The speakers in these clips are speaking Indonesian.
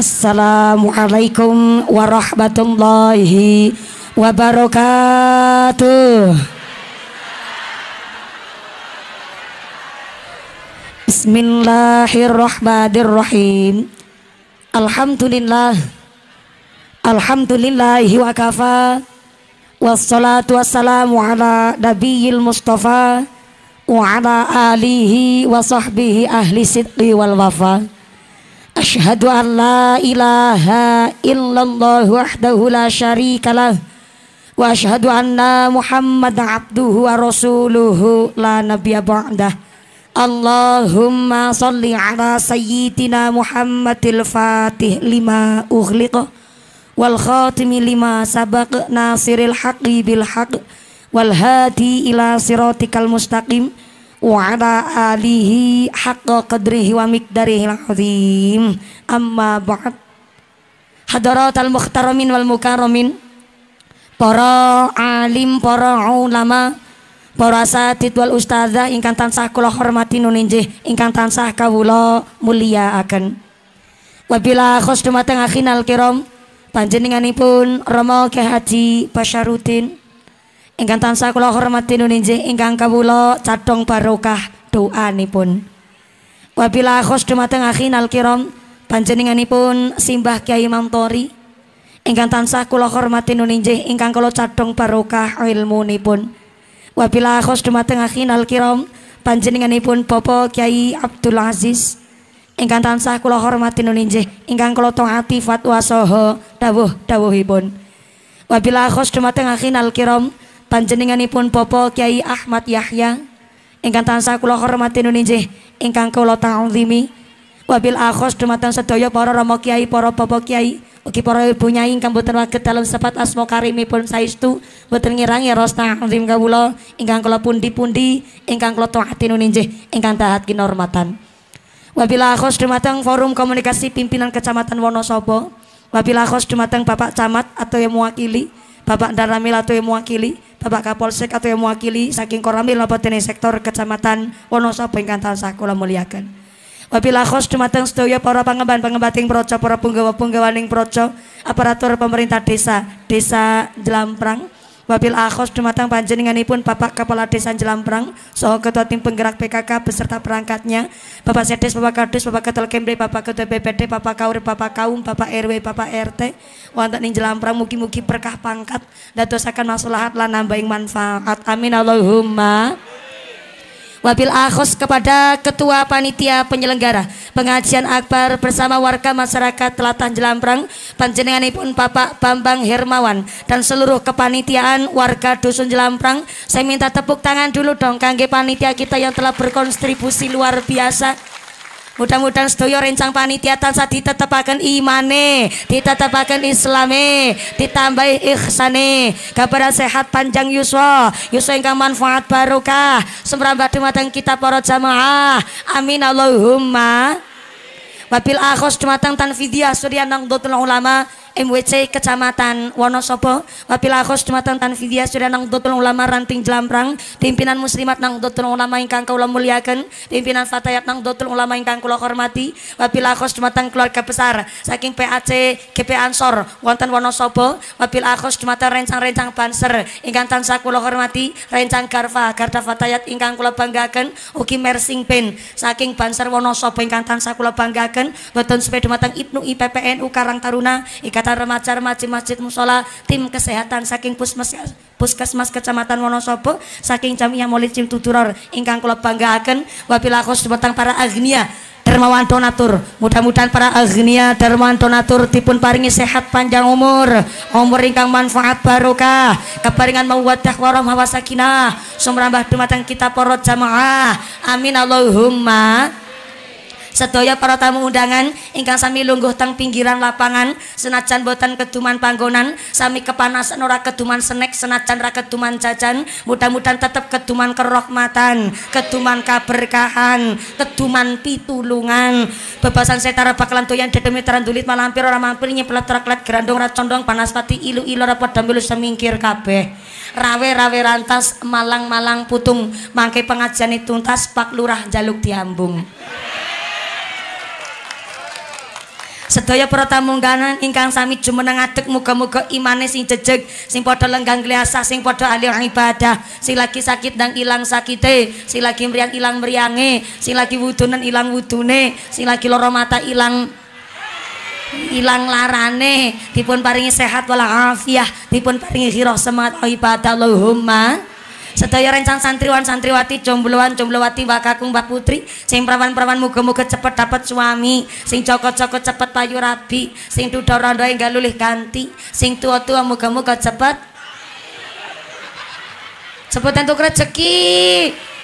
Assalamualaikum warahmatullahi wabarakatuh Bismillahirrahmanirrahim Alhamdulillah Alhamdulillahi wa kafa Wassalatu wassalamu ala nabiyil mustafa Wa ala alihi wa sahbihi ahli wal wafa Ashadu an ilaha illallah wahdahu la sharika lah anna muhammad abduhu wa la nabiya ba'dah Allahumma salli ala muhammadil fatih lima ughliqa Wal khatimi lima sabak nasiril haqi bil haq Wal hadi ila siratikal mustaqim mustaqim wa ala alihi haqqa qadrihi wa miqdarihi azim amma ba'd hadaratal muhtaramin wal mukarramin para alim para ulama para asatid wal ustazah ingkang tansah kula hormati nun injih ingkang tansah kawula mulyakaken wabila khos dumateng akhinal kiram panjenenganipun Rama Kyai Haji Basyaruddin ingkang tansah kula hormati nuninjih ingkang kawula cadhong barokah doanipun. Wabila khos dumateng al kiram panjenenganipun Simbah Kiai Mantori ingkang tansah kula hormati nuninjih ingkang kula cadhong barokah ilmunipun. Wabila khos dumateng al kiram panjenenganipun Bapak Kiai Abdul Aziz ingkang tansah kula hormati nuninjih ingkang kula taati fatwa saha dawuh-dawuhipun. Wabila khos dumateng al kiram panjenenganipun popok kiai Ahmad Yahya ingkang tansah kula hormati nunjih ingkang kula ta'zimi wabil akhos dumateng sedaya para rama kiai para popok kiai ugi para ibu nyai ingkang boten waget dalam sepat asma karimipun saestu boten ngirang ya ros ta'zim kawula ingkang kula pundi-pundi ingkang kula taati nunjih ingkang taat kinormatan Wabila akhos dumateng forum komunikasi pimpinan kecamatan Wonosobo akos akhos dumateng Bapak Camat atau yang mewakili Bapak Daramil atau yang mewakili Bapak Kapolsek atau yang mewakili saking Koramil apa teni sektor kecamatan Wonosobo yang tansah kula muliakan. Wabila khos dumateng sedaya para pangemban-pangembating proco para punggawa-punggawaning proco aparatur pemerintah desa, desa Jelamprang, Wabil akhos dumatang panjenenganipun Bapak Kepala Desa Jelamprang soho Ketua Tim Penggerak PKK beserta perangkatnya Bapak Sedes, Bapak Kadus, Bapak Ketua Kembre, Bapak Ketua BPD, Bapak Kaur, Bapak Kaum, Bapak RW, Bapak RT wonten ing Jelamprang mugi-mugi berkah pangkat dan dosakan maslahat lan nambahin manfaat. Amin Allahumma. Wabil akhos kepada Ketua Panitia Penyelenggara Pengajian Akbar bersama warga masyarakat Telatah Jelamprang Panjenenganipun Bapak Bambang Hermawan dan seluruh kepanitiaan warga Dusun Jelamprang Saya minta tepuk tangan dulu dong kangge panitia kita yang telah berkontribusi luar biasa Mudah-mudahan sedaya rencang panitia tansah ditetepaken imane, ditetepaken islame, ditambah ikhsane, kabar sehat panjang yuswa, yuswa ingkang manfaat barokah, batu matang kita para jamaah. Amin Allahumma. Wabil akhos dumateng tanfidiyah surya dotul ulama MWC Kecamatan Wonosobo Wabilakos Jumatan sudah nang Nangdotul Ulama Ranting Jelamprang Pimpinan Muslimat nang Nangdotul Ulama Ingkang Kaula Muliakan Pimpinan Fatayat nang Nangdotul Ulama Ingkang Kula Hormati Wabilakos Jumatan Keluarga Besar Saking PAC KP Ansor Wonten Wonosobo Wabilakos Jumatan Rencang-Rencang panser, Ingkang Tansah Kula Hormati Rencang Garfa Garda Fatayat Ingkang Kula Banggakan Oki Mersing Pen Saking Banser Wonosobo Ingkang Tansah Kula Banggakan Beton Sepeda Matang Ibnu IPPNU Karang Taruna Ingkang Ikatan remaja Remaja Masjid Musola, tim kesehatan saking Puskes, Puskesmas Kecamatan Wonosobo, saking Jamiah Maulid Cimtuduror ingkang kula banggaaken wabillahi khusbatang para agnia dermawan donatur mudah-mudahan para agnia dermawan donatur dipun paringi sehat panjang umur umur ingkang manfaat barokah keparingan mawaddah warahmah wasakinah sumrambah dumateng kita para jamaah amin Allahumma sedaya para tamu undangan ingkang sami lungguh teng pinggiran lapangan senajan boten keduman panggonan sami kepanasan ora keduman senek senajan ra keduman jajan mudah-mudahan tetap keduman kerohmatan keduman kaberkahan keduman pitulungan bebasan setara bakalan toyan dedemi terandulit malampir ora mampir nyepelet reklet gerandong racondong condong panas pati ilu-ilu ora padha semingkir kabeh rawe-rawe rantas malang-malang putung mangke pengajian tuntas pak lurah jaluk diambung sedaya para tamu kanan ingkang sami jumeneng adek muga-muga imane sing jejeg sing padha lenggang kliasa sing padha ahli ibadah sing lagi sakit nang ilang sakite sing lagi mriyang ilang mriyange sing lagi wudunan ilang wudune sing lagi loro mata ilang ilang larane dipun paringi sehat wala afiah dipun paringi khirah semangat ibadah Allahumma sedaya rencang santriwan santriwati jombloan jomblowati wakakung mbak putri sing perawan-perawan muga-muga cepet dapat suami sing cokot-cokot cepet payu rabi sing duda rondo enggak lulih ganti sing tua-tua muga-muga cepet cepet entuk rezeki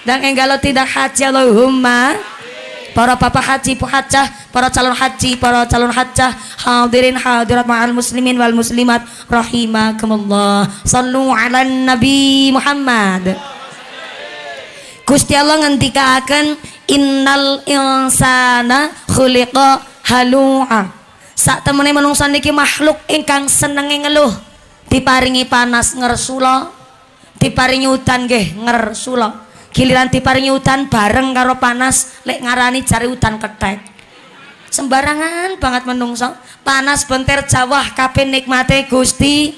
dan enggak lo tidak haji Allahumma para papa haji puhacah para calon haji para calon hajah hadirin hadirat ma'al muslimin wal muslimat rahimakumullah sallu ala nabi Muhammad Gusti Allah ngendikaaken innal insana khuliqa halu'a sak temene manungsa niki makhluk ingkang seneng ngeluh diparingi panas ngersula diparingi udan nggih ngersula giliran diparingi udan bareng karo panas lek ngarani cari hutan ketek sembarangan banget menungso panas benter jawah kape nikmate Gusti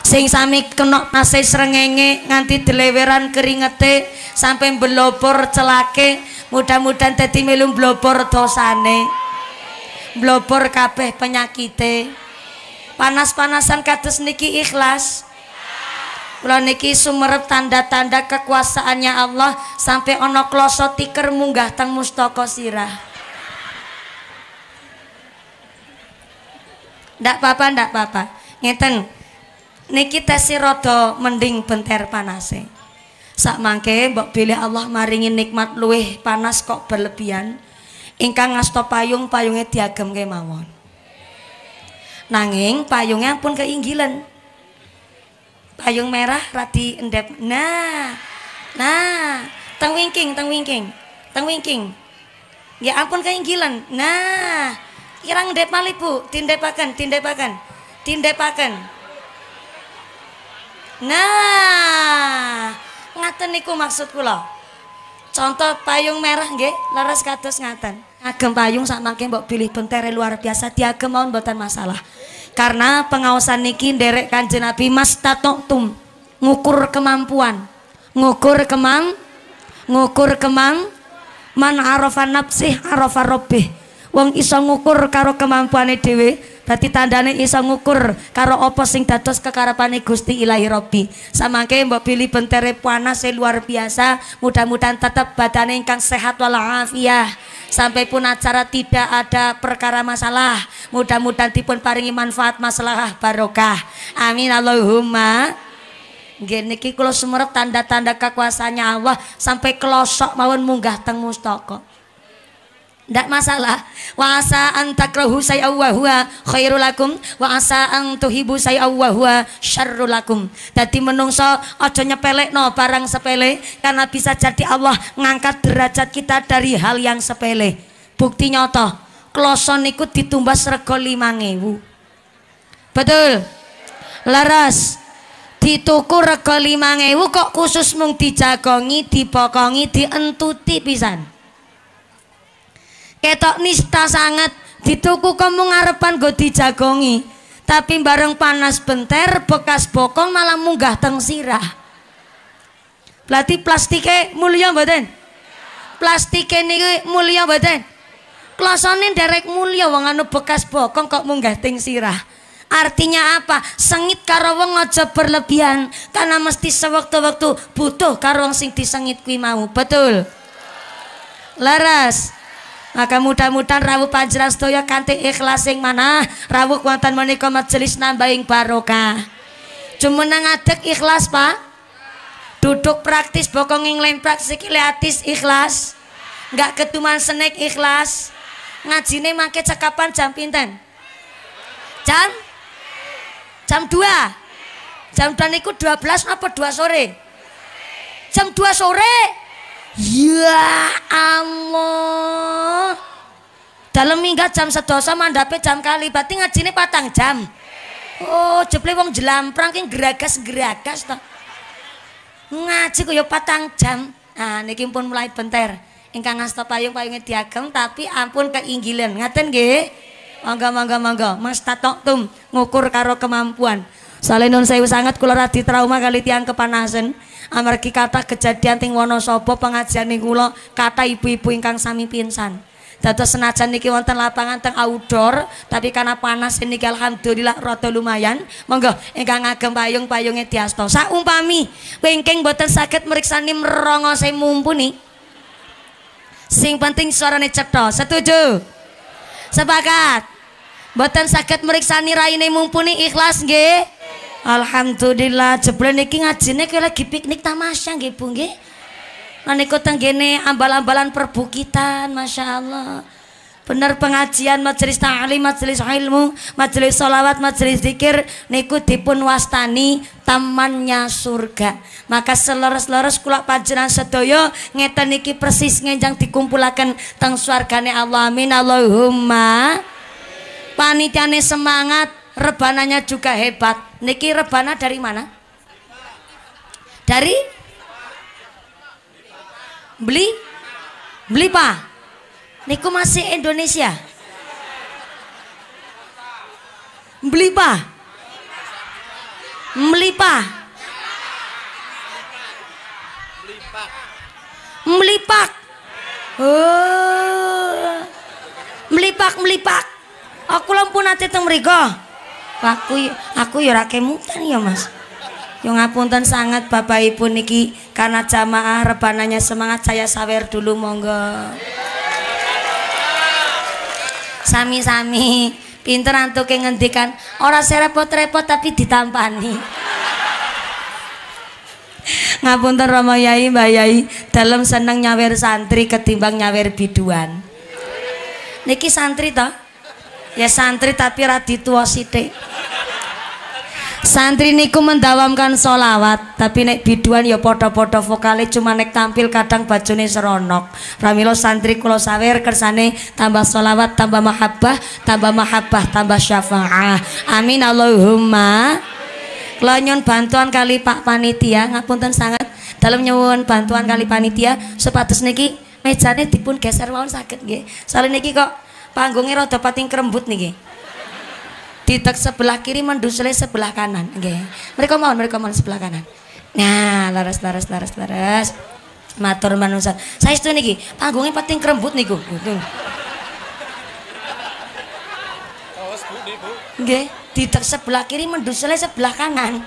sing sami kena nasi serengenge nganti deleweran keringete sampai belopor celake mudah-mudahan dadi melum belopor dosane belopor kabeh penyakite panas-panasan kados niki ikhlas kula niki sumerep tanda-tanda kekuasaannya Allah sampai ono kloso tiker munggah teng mustoko sirah ndak apa-apa ndak apa-apa ngeten niki tesi rada mending benter panase sak mangke mbok pilih Allah maringi nikmat luweh panas kok berlebihan ingkang ngasto payung payungnya diagemke mawon nanging payungnya pun keinggilan Payung merah radi endep. Nah. Nah, tang wingking, tang wingking. tang wingking. Ya ampun keinggilan. Nah, irang ndep malih Bu, tindepaken, tindepaken. Tindepaken. Nah, ngaten niku maksud kula. Contoh payung merah nggih, leres kados ngaten. Agem payung sak mangke mbok pilih bentere luar biasa diagem mawon mboten masalah karena pengawasan niki derek kanjeng Nabi mas tum ngukur kemampuan ngukur kemang ngukur kemang man arafa nafsi arafa robbih wong iso ngukur karo kemampuane dhewe berarti tandane iso ngukur karo apa sing dados kekarepane Gusti Ilahi Robbi samangke mbok pilih bentere panase luar biasa mudah-mudahan tetap badane ingkang sehat walafiah sampai pun acara tidak ada perkara masalah mudah-mudahan dipun paringi manfaat maslahah barokah amin Allahumma Gini ki kalau sumerep tanda-tanda kekuasaannya Allah sampai kelosok mawon munggah teng mustoko Tidak masalah. Wa asa an takrahu sayau huwa khairul lakum wa asa an tuhibu sayau wa huwa syarrul lakum. Dadi menungso aja nyepelekno barang sepele karena bisa jadi Allah ngangkat derajat kita dari hal yang sepele. Bukti nyoto Kloson niku ditumbas rego 5000. Betul. Laras Dituku rego 5000 kok khusus mung dijagongi, dipokongi, dientuti pisan. Ketok nista sangat dituku kamu ngarepan go dijagongi. Tapi bareng panas benter bekas bokong malah munggah teng sirah. Berarti plastike mulia badan, Plastike niku mulia badan. Klosone derek mulia wong anu bekas bokong kok munggah ting sirah. Artinya apa? Sengit karo wong aja berlebihan karena mesti sewaktu-waktu butuh karo wong sing disengit kuwi mau. Betul. Laras. Maka mudah-mudahan rawuh panjenengan sedaya kanthi ikhlas sing manah rawuh wonten menika majelis nambahing barokah. Jumeneng adek ikhlas, Pak. Duduk praktis bokong ing lemprak sikile atis ikhlas. Enggak ketuman senek ikhlas ngajine mangke cekapan jam pinten? Jam jam 2. Jam 2 niku 12 apa 2 sore? Jam 2 sore. Ya Allah. Dalam minggat jam sedosa mandape jam kali berarti ngajine patang jam. Oh, jeple wong jelamprang ki geragas-geragas to. Ngaji kaya patang jam. Nah, niki pun mulai benter ingkang asta payung payungnya diagem tapi ampun keinggilan. Ngaten nggih? Mangga mangga mangga. Mastatoktum ngukur karo kemampuan. Saleh nun sewu sangat kula radi trauma kali tiang kepanasan. Amargi kata kejadian ting Wonosobo pengajian ning kula kata ibu-ibu ingkang sami pinsan. Dados senajan niki wonten lapangan teng outdoor, tapi karena panas niki alhamdulillah rada lumayan. Monggo ingkang ngagem payung-payunge diasta. Saumpami wingking boten saged mriksani merongose mumpuni. Sing penting suarane cetha. Setuju? Sepakat? Mboten saged meriksani raine mumpuni ikhlas nggih? Alhamdulillah jebule niki ngajine kaya lagi piknik tamasya nggih Bu nggih. Lan niku tenggene ambal-ambalan perbukitan, Masya Allah bener pengajian majelis ta'lim majelis ilmu majelis sholawat majelis zikir niku dipun wastani tamannya surga maka seleres-leres kulak panjenan sedoyo ngeten niki persis ngenjang dikumpulakan teng suargane Allah amin Allahumma panitiane semangat rebananya juga hebat niki rebana dari mana dari beli beli pak Niku masih Indonesia. Melipah. Melipah. Melipak. Oh. Melipak melipak. Aku lampu nate teng mereka. Aku aku ya ora mutan ya, Mas. Yo ngapunten sangat Bapak Ibu niki karena jamaah rebananya semangat saya sawer dulu monggo sami-sami pinter antuke ngendikan orang serepot-repot tapi ditampani ngapunten Rama Yai Mbah Yai dalam seneng nyawer santri ketimbang nyawer biduan niki santri toh ya santri tapi ra dituwa santri niku mendawamkan solawat tapi nek biduan ya podo-podo vokale cuma nek tampil kadang bajune seronok ramilo santri kulo sawer kersane tambah solawat tambah mahabbah tambah mahabbah tambah syafaah amin Allahumma kula bantuan kali Pak panitia ngapunten sangat dalam nyewon bantuan kali panitia sepatus niki mejane dipun geser mawon sakit nggih soalnya niki kok panggungnya rada pating kerembut niki Ditek sebelah kiri mendusle sebelah kanan. okay. Mereka mohon, mereka mohon sebelah kanan. Nah, laras laras laras laras. Matur saya itu niki, panggungnya penting kerembut niku. Gitu. di ditek sebelah kiri mendusle sebelah kanan.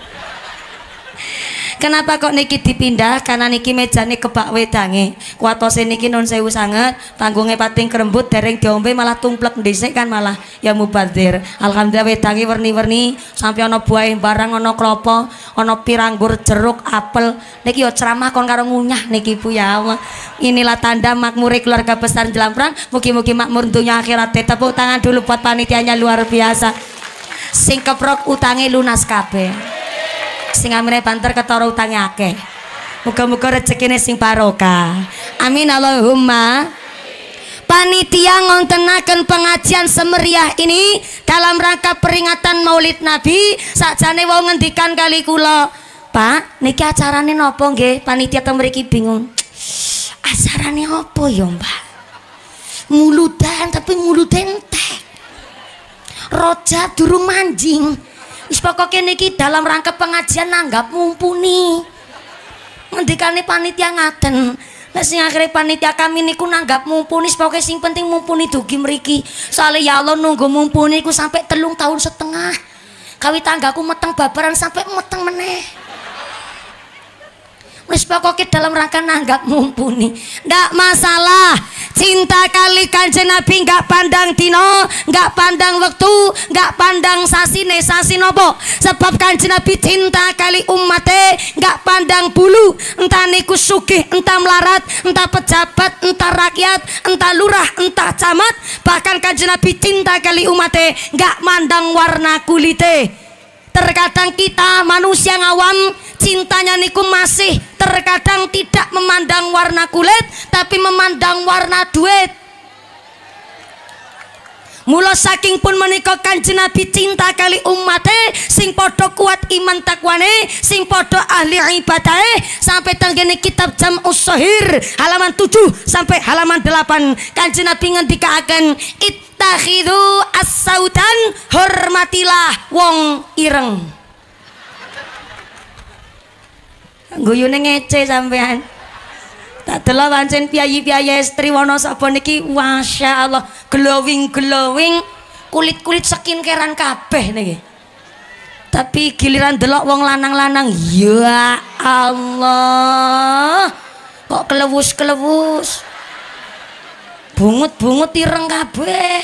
Kenapa kok niki dipindah? Karena niki ke kebak wedange. Kuatose niki non sewu sangat. panggungnya pating kerembut dereng diombe malah tumplek ndhisik kan malah ya mubadir. Alhamdulillah wedange werni-werni, sampai ana buah barang ana klopo, ana piranggur jeruk, apel. Niki yo ya ceramah kon karo ngunyah niki Bu ya Inilah tanda makmure keluarga besar Jelamprang. Mugi-mugi makmur dunia akhirat. Tepuk tangan dulu buat panitianya luar biasa. Sing keprok utangi lunas kabeh sing amine banter ketara utange akeh. Muga-muga rezekine sing barokah. Amin Allahumma. Panitia ngontenaken pengajian semeriah ini dalam rangka peringatan Maulid Nabi sakjane wau ngendikan kali kula. Pak, niki acarane nopo nggih? Panitia ta mriki bingung. Acarane opo ya, Mbak? Muludan tapi muludan teh. Roja durung manjing. Wis pokoke niki dalam rangka pengajian nanggap mumpuni. Ngendikane panitia ngaden Nek sing akhire panitia kami niku nanggap mumpuni, pokoke sing penting mumpuni dugi mriki. Soale ya Allah nunggu mumpuni ku sampai telung tahun setengah. Kawit tanggaku meteng babaran sampai meteng meneh. wis pokoknya dalam rangka nanggap mumpuni ndak masalah cinta kali kanjen nabi nggak pandang dino nggak pandang waktu nggak pandang ne sasi nopo sebab kanjen nabi cinta kali umate nggak pandang bulu entah niku sugih entah melarat entah pejabat entah rakyat entah lurah entah camat bahkan kanjen nabi cinta kali umate nggak mandang warna kulite terkadang kita manusia awam cintanya niku masih terkadang tidak memandang warna kulit tapi memandang warna duit mula saking pun menika kanjeng Nabi cinta kali umate sing padha kuat iman takwane sing padha ahli ibadahe sampai tenggene kitab jam ushahir halaman 7 sampai halaman 8 kanjeng Nabi ngendikaaken ittakhidhu as-saudan hormatilah wong ireng guyune ngece sampean Tak delok pancen piyayi-piyayi estri wono sabon iki masyaallah glowing glowing kulit-kulit skin keran kabeh niki. Tapi giliran delok wong lanang-lanang ya Allah. Kok kelewus-kelewus. Bungut-bungut ireng kabeh.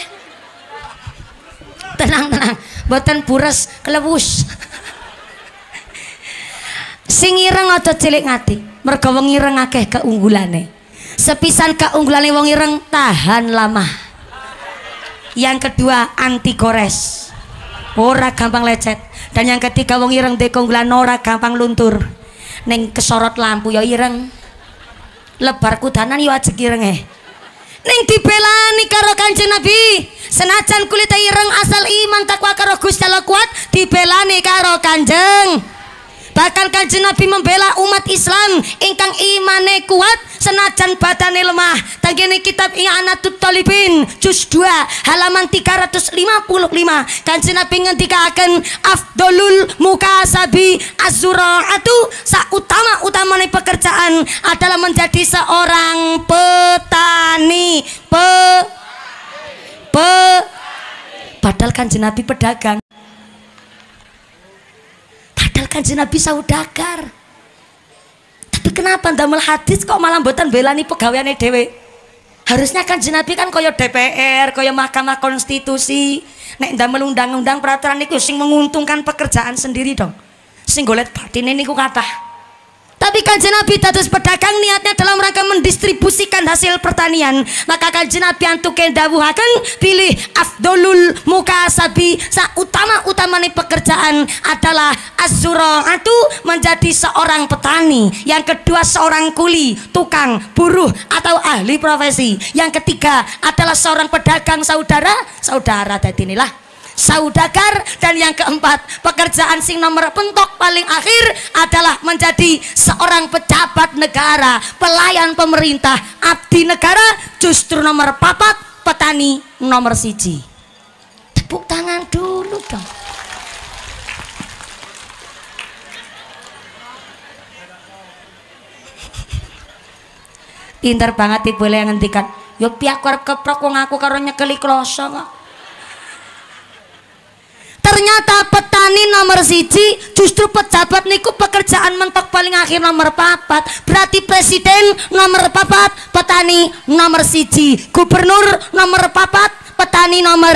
Tenang-tenang, boten bures kelewus. sing ireng aja cilik ngati mergo wong ireng akeh keunggulane sepisan keunggulane wong ireng tahan lama yang kedua anti gores ora gampang lecet dan yang ketiga wong ireng de keunggulan ora gampang luntur ning kesorot lampu ya ireng Lebarku kudanan ya ajek ireng eh ning dibelani karo kanjeng nabi senajan kulit ireng asal iman takwa karo Gusti kuat dibelani karo kanjeng Bahkan kanjeng Nabi membela umat Islam ingkang imane kuat senajan badane lemah. Tanggini kitab I'anatut Talibin juz 2 halaman 355. Kanjeng Nabi akan afdolul mukasabi azuraatu sautama utamane pekerjaan adalah menjadi seorang petani. Pe pe Padahal kan Nabi pedagang padahal kanjeng Nabi saudagar tapi kenapa damel hadis kok malah buatan belani pegawaiannya dewe harusnya kanjeng Nabi kan koyo DPR koyo mahkamah konstitusi nek damel undang-undang peraturan itu sing menguntungkan pekerjaan sendiri dong sing golet batin ini ku kata tapi kanji Nabi dados pedagang niatnya dalam rangka mendistribusikan hasil pertanian. Maka kanji Nabi antuken dawuhaken pilih afdolul muka mukasabi sa utama utamane pekerjaan adalah atau menjadi seorang petani. Yang kedua seorang kuli, tukang, buruh atau ahli profesi. Yang ketiga adalah seorang pedagang saudara, saudara tadi inilah saudagar dan yang keempat pekerjaan sing nomor pentok paling akhir adalah menjadi seorang pejabat negara pelayan pemerintah abdi negara justru nomor papat petani nomor siji tepuk tangan dulu dong pinter banget ibu yang ngendikan yuk pihak keprok wong aku karo nyekeli kloso kok ternyata petani nomor siji justru pejabat niku pekerjaan mentok paling akhir nomor papat berarti presiden nomor papat petani nomor siji gubernur nomor papat petani nomor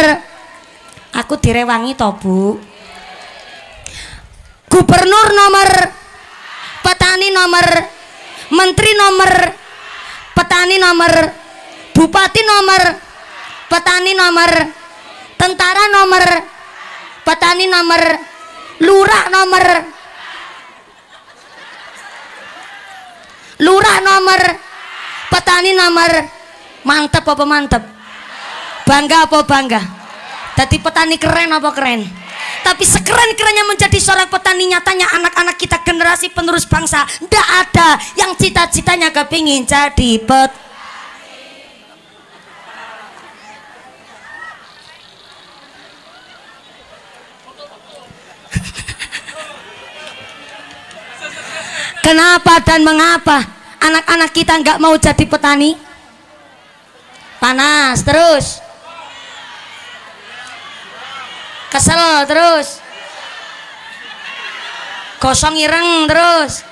aku direwangi tobu. gubernur nomor petani nomor menteri nomor petani nomor bupati nomor petani nomor tentara nomor Petani nomor lurah nomor lurah nomor petani nomor mantep apa mantep bangga apa bangga jadi petani keren apa keren tapi sekeren-kerennya menjadi seorang petani nyatanya anak-anak kita generasi penerus bangsa ndak ada yang cita-citanya kepingin jadi petani Kenapa dan mengapa anak-anak kita nggak mau jadi petani? Panas terus. Kesel terus. kosong ireng terus.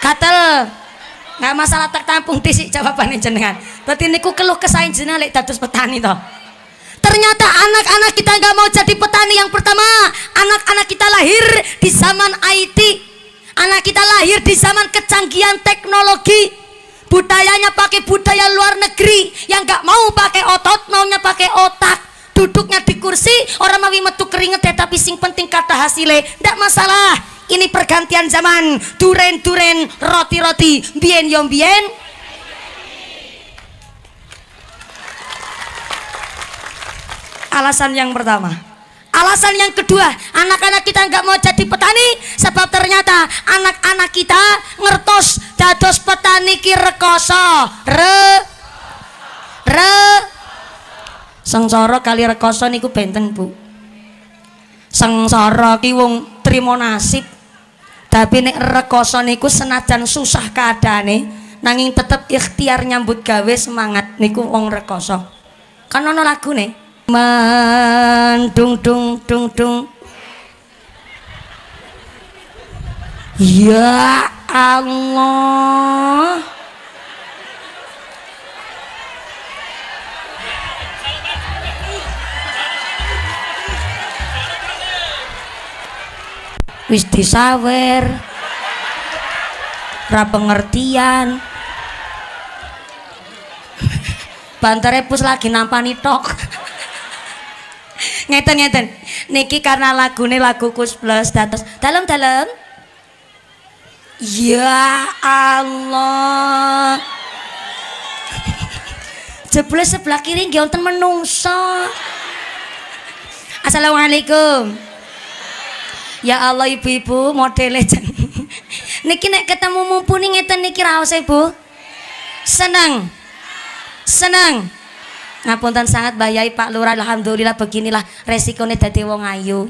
Katel. Nggak masalah tertampung di jawabannya jenengan. Berarti niku keluh kesain jenengan lek dados petani toh. Ternyata anak-anak kita nggak mau jadi petani yang pertama, anak-anak kita lahir di zaman IT Anak kita lahir di zaman kecanggihan teknologi. Budayanya pakai budaya luar negeri. Yang gak mau pakai otot, maunya pakai otak. Duduknya di kursi, orang mau metu keringet ya, tapi sing penting kata hasilnya. Tidak masalah. Ini pergantian zaman. Duren-duren, roti-roti, bien yom bien. Alasan yang pertama Alasan yang kedua, anak-anak kita nggak mau jadi petani sebab ternyata anak-anak kita ngertos dados petani ki Re re sengsoro kali rekoso niku benten, Bu. Sengsoro ki wong trimo nasib. Tapi nek rekoso niku senajan susah keadaan nih. nanging tetep ikhtiar nyambut gawe semangat niku wong rekoso. Kan ono nih mendung dung dung dung ya Allah wis disawer ra pengertian bantere pus lagi nampani tok ngeten ngeten niki karena lagune lagu kus plus dados dalem dalem ya Allah jebule sebelah kiri nggih wonten menungso Assalamualaikum Ya Allah ibu-ibu modele jeneng Niki nek ketemu mumpuni ngeten niki raos Ibu Seneng Seneng, Seneng. Ngapunten sangat bayai Pak Lurah. Alhamdulillah beginilah resikonya dadi wong ayu.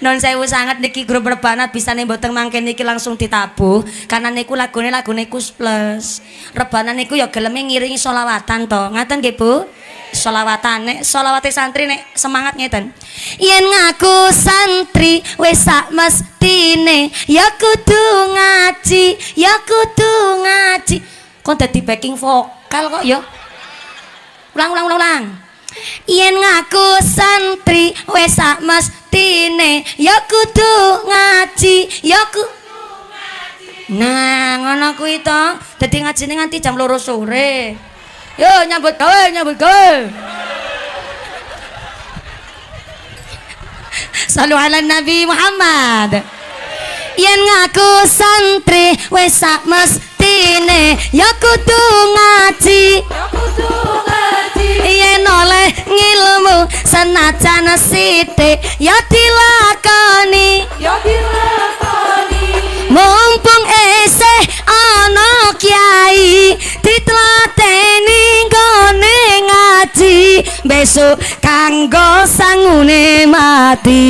non sewu sangat niki grup rebanat bisa nih boteng mangke niki langsung ditabuh karena niku lagune lagune kus plus rebanan niku ya geleme ngiringi solawatan to ngaten nggih Bu solawatan nek solawate santri nek semangat ngeten yen ngaku santri wis mestine ya kudu ngaji ya kudu ngaji Kok jadi backing vokal kok ya? Ulang ulang ulang ulang. Yen ngaku santri wes sak mestine ya kudu ngaji, ya ku Nah, ngono kuwi to. Dadi ngajine nganti jam loro sore. Yo nyambut gawe, nyambut gawe. Salu ala Nabi Muhammad. yen ngaku santri wis sak mestine ya kudu ngaji yen oleh ngilmu senajan sithik ya dilakoni ya dilakoni Mumpung esih anak kiai ditlateni gone ngaji besok kanggo sangune mati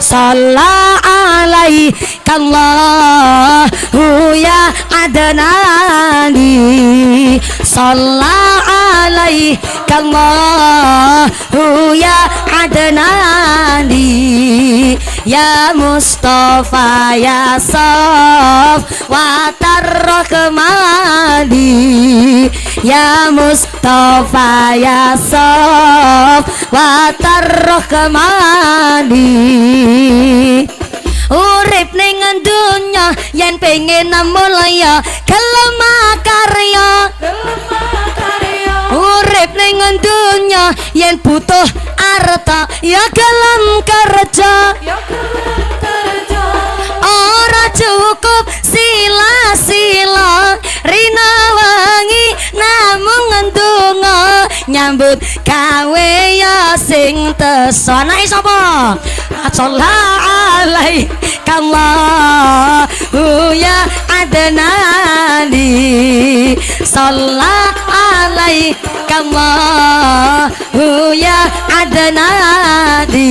sallallahi Barakallahu ya Adnani Salla alaikallahu ya Adnani Ya Mustafa ya Sof wa tarrohmani Ya Mustafa ya Sof wa tarrohmani urip ning dunya yen pengen namulya gelem karya urip ning dunya yen butuh arta ya gelem kerja Ya kerja ora cukup sila-sila rinawa nyambut gawe ya sing teso nae sapa acolla alai kama ya adnani sallallahi kama ya adnani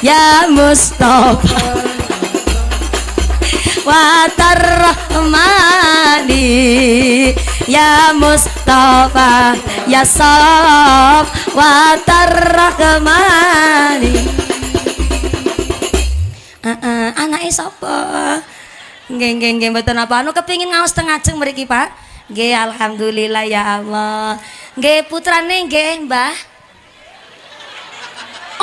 ya mustafa wa tarhamani ya Mustafa ya Sof wa Tarrahmani uh, uh, anak isopo geng geng geng betul apa anu kepingin ngawas tengah ceng meriki pak Gih, Alhamdulillah ya Allah Gih, putra nih, gih, mbah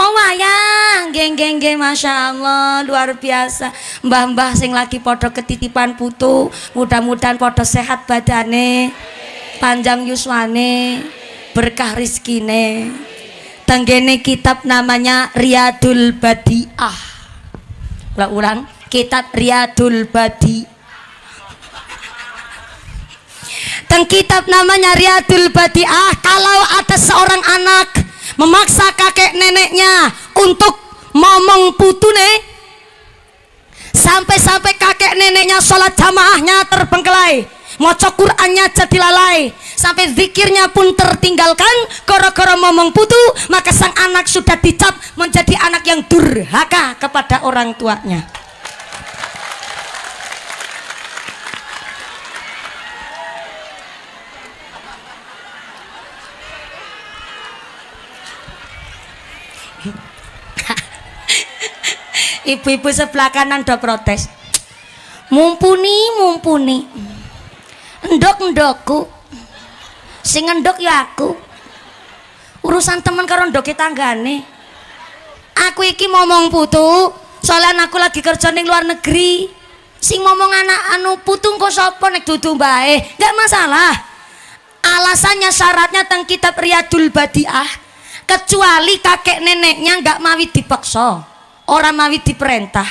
oh wayang geng geng geng masya Allah luar biasa mbah mbah sing lagi podo ketitipan putu mudah-mudahan podo sehat badane panjang yuswane berkah rizkine tenggene kitab namanya Riyadul Badiah lah ulang kitab Riyadul Badi. teng kitab namanya Riyadul Badiah kalau ada seorang anak memaksa kakek neneknya untuk ngomong nih sampai-sampai kakek neneknya sholat jamaahnya terbengkelai ngocok Qurannya jadi lalai sampai zikirnya pun tertinggalkan koro-koro ngomong putu maka sang anak sudah dicap menjadi anak yang durhaka kepada orang tuanya ibu-ibu sebelah kanan udah protes mumpuni mumpuni endok endokku sing endok ya aku urusan teman karo kita tanggane aku iki ngomong putu soalnya aku lagi kerja di luar negeri sing ngomong anak anu putung kok sapa nek dudu bae gak masalah alasannya syaratnya teng kitab Riyadul Badiah kecuali kakek neneknya enggak mawi dipaksa orang mawi diperintah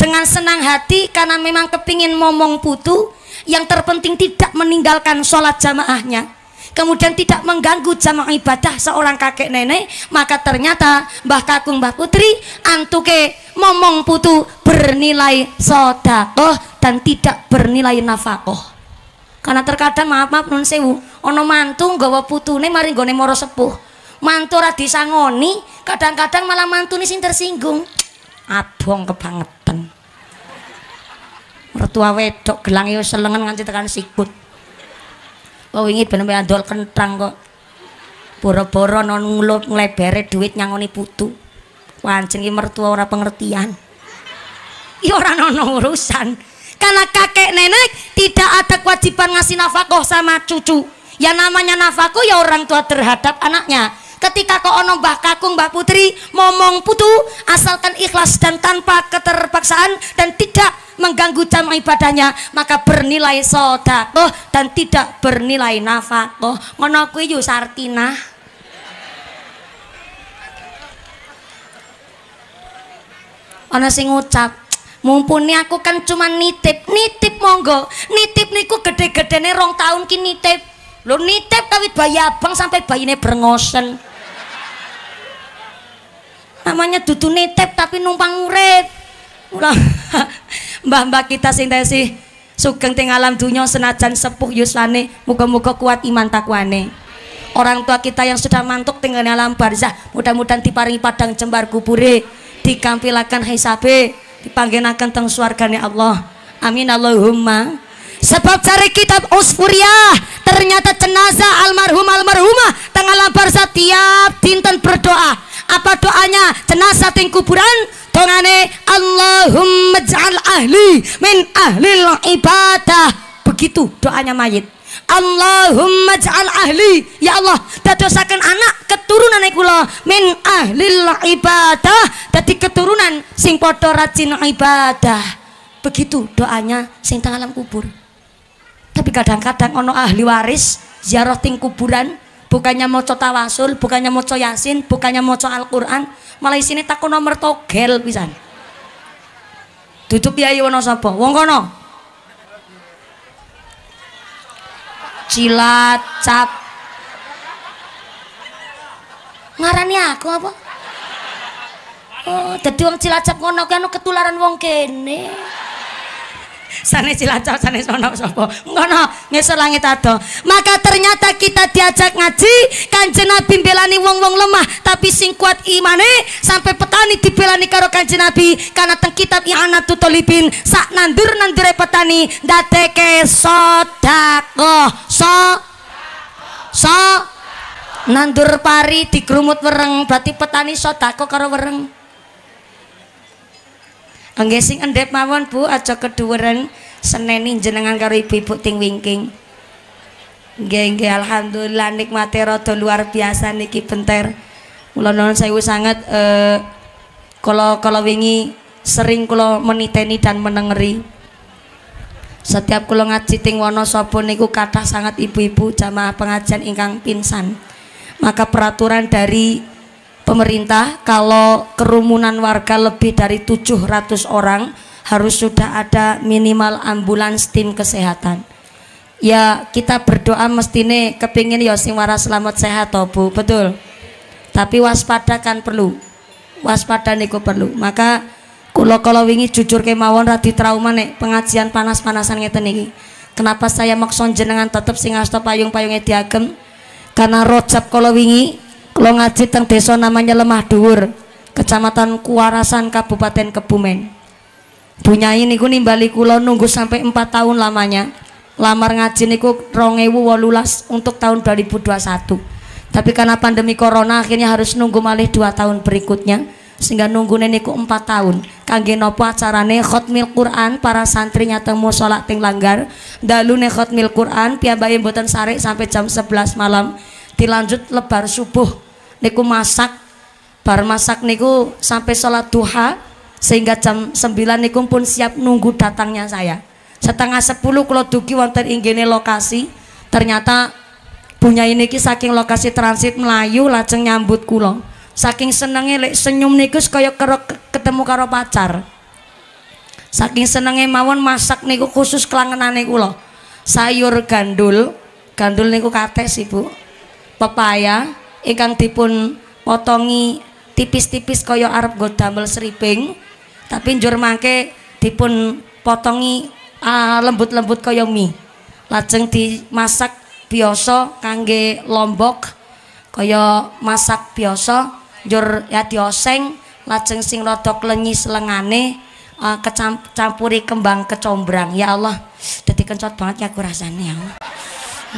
dengan senang hati karena memang kepingin momong putu yang terpenting tidak meninggalkan sholat jamaahnya kemudian tidak mengganggu jamaah ibadah seorang kakek nenek maka ternyata Mbah Kakung Mbah Putri antuke momong putu bernilai sodakoh dan tidak bernilai nafakoh karena terkadang maaf maaf non sewu ono mantu gawa putune mari gone moro sepuh mantu radisangoni kadang-kadang malah mantune sing tersinggung abong kebangetan. Mertua wedok gelang yo selengan nganti tekan sikut. Kok bener-bener andol kentang kok. Boro-boro non ngulut ngelebere duit nyangoni putu. Wancen mertua ora pengertian. Ya orang nono urusan. Karena kakek nenek tidak ada kewajiban ngasih nafkah sama cucu. yang namanya nafkah ya orang tua terhadap anaknya ketika kau ono Mbah Kakung Mbah Putri momong putu asalkan ikhlas dan tanpa keterpaksaan dan tidak mengganggu jam ibadahnya maka bernilai sodakoh dan tidak bernilai nafakoh ngono kuwi sartina ono sing ngucap mumpuni aku kan cuma nitip nitip monggo nitip niku gede-gedene rong tahun ki nitip lo nitip kawit bayi abang sampai bayine brengosen namanya dudu nitip tapi numpang urip mbah-mbah kita sing sih sugeng ting alam dunia senajan sepuh yuslane muka muka kuat iman takwane orang tua kita yang sudah mantuk tinggal alam barzah mudah-mudahan diparingi padang jembar kubure dikampilakan hisabe dipanggil teng suargane Allah amin Allahumma Sebab cari kitab Usfuriyah Ternyata jenazah almarhum almarhumah Tengah lampar setiap dinten berdoa Apa doanya jenazah ting kuburan Dongane Allahumma ja'al ahli Min ahlil ibadah Begitu doanya mayit Allahumma ja'al ahli ya Allah dadosakan anak keturunan kula min ahlil ibadah jadi keturunan sing podo rajin ibadah begitu doanya sing tengah alam kubur tapi kadang-kadang ono ahli waris ziarah ting kuburan bukannya moco tawasul, bukannya moco yasin, bukannya moco Al-Qur'an, malah sini takon nomor togel tutup Duduk Kiai Wonosobo, wong kono. Cilacap. Ngarani aku apa? Oh, jadi wong Cilacap ngono kan ketularan wong kene sanes Cilacap sanes sono sapa ngono ngisor langit ado maka ternyata kita diajak ngaji kanjeng Nabi belani wong-wong lemah tapi sing kuat imane sampai petani dibelani karo kanjeng Nabi karena teng kitab tuh talibin sak nandur-nandure petani ndadeke sodako, so so nandur pari digrumut wereng berarti petani sodako karo wereng Nggih sing mawon Bu, aja keduweren seneni jenengan karo ibu-ibu ting wingking. Nggih handul alhamdulillah nikmate rada luar biasa niki benter. Mula nuwun sewu sanget eh kala kala wingi sering kula meniteni dan menengeri. Setiap kula ngaji ting Wonosobo niku kathah sangat ibu-ibu jamaah pengajian ingkang pinsan. Maka peraturan dari pemerintah kalau kerumunan warga lebih dari 700 orang harus sudah ada minimal ambulans tim kesehatan ya kita berdoa mestine kepingin ya sing waras selamat sehat toh Bu betul tapi waspada kan perlu waspada niku perlu maka kalau kalau wingi jujur kemawon radi trauma nek pengajian panas-panasan ngeten iki kenapa saya maksud jenengan tetep sing stop payung-payunge diagem karena rojab kalau wingi kalau ngaji teng desa namanya Lemah Dhuwur Kecamatan Kuarasan Kabupaten Kebumen Bunyai niku nimbali kulo nunggu sampai 4 tahun lamanya lamar ngaji niku walulas untuk tahun 2021 tapi karena pandemi corona akhirnya harus nunggu malih 2 tahun berikutnya sehingga nunggu niku 4 tahun kangge nopo acarane khotmil Quran para santri temu sholat ting langgar dalu khotmil Quran piyambake mboten sarik sampai jam 11 malam dilanjut lebar subuh niku masak bar masak niku sampai sholat duha sehingga jam 9 niku pun siap nunggu datangnya saya setengah 10 kalau duki wonten inggene lokasi ternyata punya ini ki saking lokasi transit Melayu lajeng nyambut kulo saking senenge lek senyum niku kaya karo ketemu karo pacar saking senenge mawon masak niku khusus kelangenane kulo sayur gandul gandul niku kates ibu pepaya ingkang dipun potongi tipis-tipis kaya arep go damel sriping tapi njur mangke dipun potongi ah, lembut-lembut kaya mie lajeng dimasak biasa kangge lombok kaya masak biasa njur ya dioseng lajeng sing rada klenyi selengane uh, ah, kecampuri kembang kecombrang ya Allah jadi kencot banget ya aku rasanya ya Allah.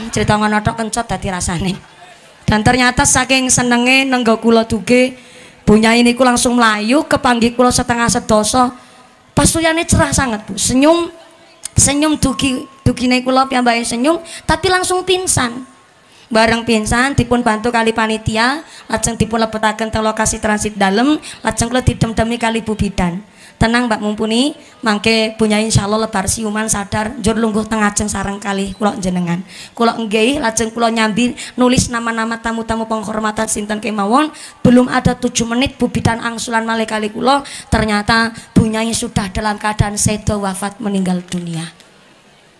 Hmm, cerita ngono tok kencot dadi rasane dan ternyata saking senenge nenggo kula duge ini ku langsung melayu panggil kula setengah sedoso pasuyane cerah sangat Bu senyum senyum duki dugine yang baik senyum tapi langsung pingsan bareng pingsan dipun bantu kali panitia lajeng dipun petakan teng lokasi transit dalam lajeng kula didem-demi kali Bu Bidan tenang Mbak Mumpuni mangke punya insya Allah lebar siuman sadar jur lungguh ceng sarang kali kulo jenengan kulo enggei lajeng kulo nyambi nulis nama-nama tamu-tamu penghormatan sinten kemawon belum ada tujuh menit bubitan angsulan male kali kulo ternyata bunyai sudah dalam keadaan sedo wafat meninggal dunia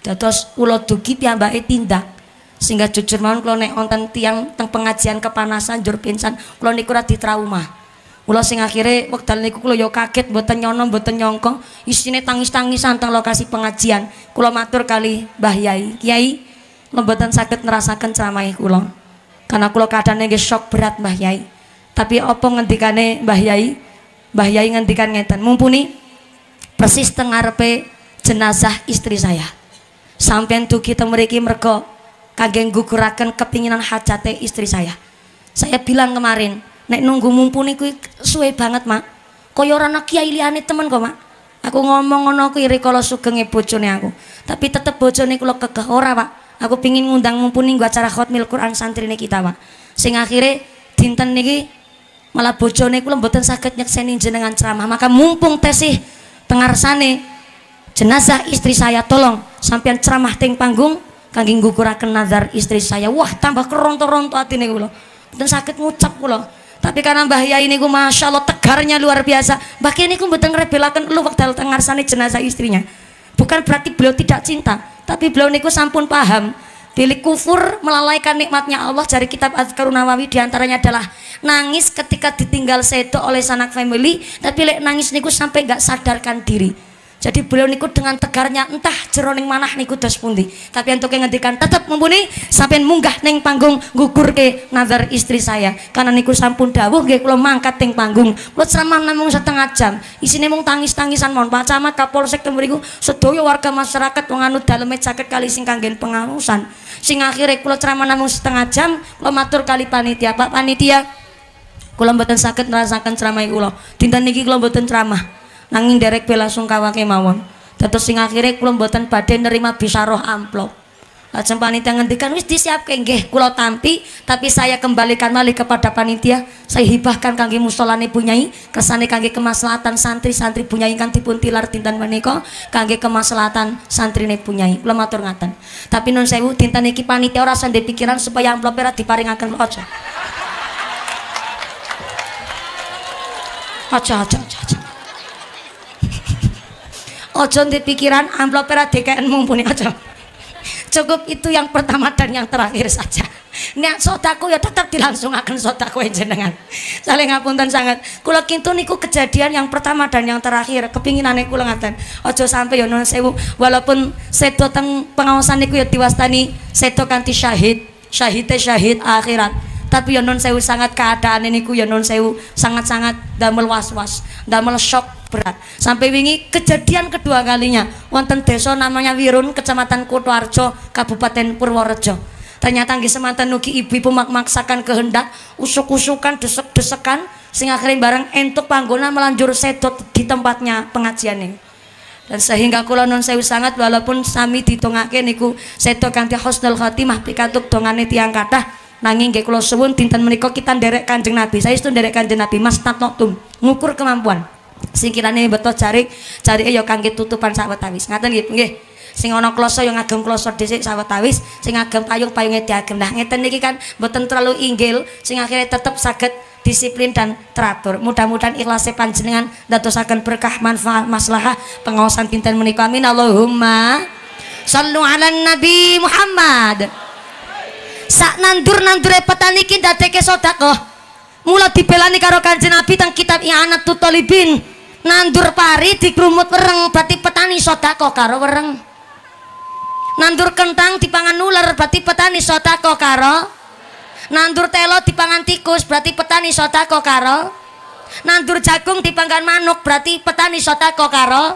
terus kulo dugi baik tindak sehingga jujur mawon kulo nek wonten tiang teng pengajian kepanasan jur pingsan kulo niku trauma Kula sing akhire wekdal niku kula ya kaget mboten nyono mboten nyongkong. isine tangis tangis teng lokasi pengajian. Kula matur kali Mbah Yai, Kiai mboten saged nerasaken ceramah kula. Karena kula kadane nggih shock berat Mbah Yai. Tapi apa ngendikane Mbah Yai? Mbah Yai ngendikan ngeten, mumpuni persis teng ngarepe jenazah istri saya. Sampeyan dugi kita mriki mergo kangge gugurakan kepinginan hajate istri saya. Saya bilang kemarin, Nek nunggu mumpuni kuwi suwe banget, Mak. Kaya ora ana kiai liyane temen kok, Mak. Aku ngomong ngono kuwi rikala sugenge bojone aku. Tapi tetep bojone kula kegah ora, Pak. Aku pingin ngundang mumpuni nggo acara Khatmil Quran santrine kita, Pak. Sing akhire dinten niki malah bojone kula mboten saged nyekseni jenengan ceramah. Maka mumpung tesih tengarsane jenazah istri saya tolong sampean ceramah teng panggung kangge ngukuraken nazar istri saya. Wah, tambah keronto-ronto atine kula. Mboten saged ngucap kula tapi karena Mbah Yai niku Masya Allah tegarnya luar biasa Mbah Yai niku mboten ngerebelakan lu waktu tengarsane jenazah istrinya bukan berarti beliau tidak cinta tapi beliau niku sampun paham Bilik kufur melalaikan nikmatnya Allah dari kitab Al Nawawi diantaranya adalah nangis ketika ditinggal sedo oleh sanak family tapi lek nangis niku sampai gak sadarkan diri jadi beliau niku dengan tegarnya entah jeroning manah niku dos pundi. Tapi untuk yang ngedikan tetap mumpuni sampai munggah neng panggung gugur ke nazar istri saya. Karena niku sampun dawuh gak kalau mangkat neng panggung. Kula ceramah namung setengah jam. Isine mung tangis-tangisan Mohon Pak Camat Kapolsek temriku sedoyo warga masyarakat menganut dalam daleme kali sing kanggen pengalusan Sing akhirnya kalau ceramah namung setengah jam lo matur kali panitia. Pak panitia kula mboten sakit ngerasakan ceramah kula. Dinten niki kula mboten ceramah nanging derek bela sungkawa kemawon dados sing akhirnya kula buatan badan nerima bisa roh amplop lajeng panitia ngendikan wis disiap nggih kula tampi tapi saya kembalikan mali kepada panitia saya hibahkan kangge musolane punyai kesane kangge kemaslahatan santri-santri punyai kan dipun tilar tintan menika kangge kemaslahatan santrine punyai kula matur ngaten tapi nun sewu tintan iki panitia ora sendhe pikiran supaya amplop ora diparingaken aja aja aja aja, aja. Ojo di pikiran amplop era DKN mumpuni aja. Cukup itu yang pertama dan yang terakhir saja. Niat sotaku ya tetap akan sotaku jenengan. Saling ngapunten sangat. Kula kintu niku kejadian yang pertama dan yang terakhir. kepingin aneh kula ngaten. Ojo sampai ya non sewu walaupun sedo teng pengawasan niku ya diwastani sedo kanti syahid. syahidnya syahid akhirat. Tapi ya non sewu sangat keadaan niku ya non sewu sangat-sangat damel was-was, damel shock berat sampai wingi kejadian kedua kalinya wonten desa namanya Wirun kecamatan Kutoarjo Kabupaten Purworejo ternyata nggih semanten ugi ibu-ibu memaksakan kehendak usuk-usukan desek-desekan sing akhirnya bareng entuk panggonan melanjur sedot di tempatnya pengajian ini dan sehingga kula non sewu sangat walaupun sami ditongake niku seto kanthi husnul khatimah pikantuk dongane tiang kathah nanging nggih kula suwun dinten menika kita nderek Kanjeng Nabi. Saya itu nderek Kanjeng Nabi Mas tum ngukur kemampuan singkirane betul cari cari ayo kangge tutupan sahabat tawis ngaten gitu nggih sing ana kloso yang agem kloso dhisik sahabat tawis sing agem payung payunge diagem nah ngeten niki kan mboten terlalu inggil sing akhirnya tetep sakit disiplin dan teratur mudah-mudahan ikhlasnya panjenengan akan berkah manfaat maslahah pengawasan pinten menika amin Allahumma sallu ala nabi Muhammad sak nandur nandure petani kita dadeke sedekah mula dibelani karo kanjeng Nabi tang kitab I'anatut tutolibin. nandur pari digrumut wereng berarti petani sodako karo wereng nandur kentang dipangan ular berarti petani sodako karo nandur telo dipangan tikus berarti petani sodako karo nandur jagung dipangan manuk berarti petani sodako karo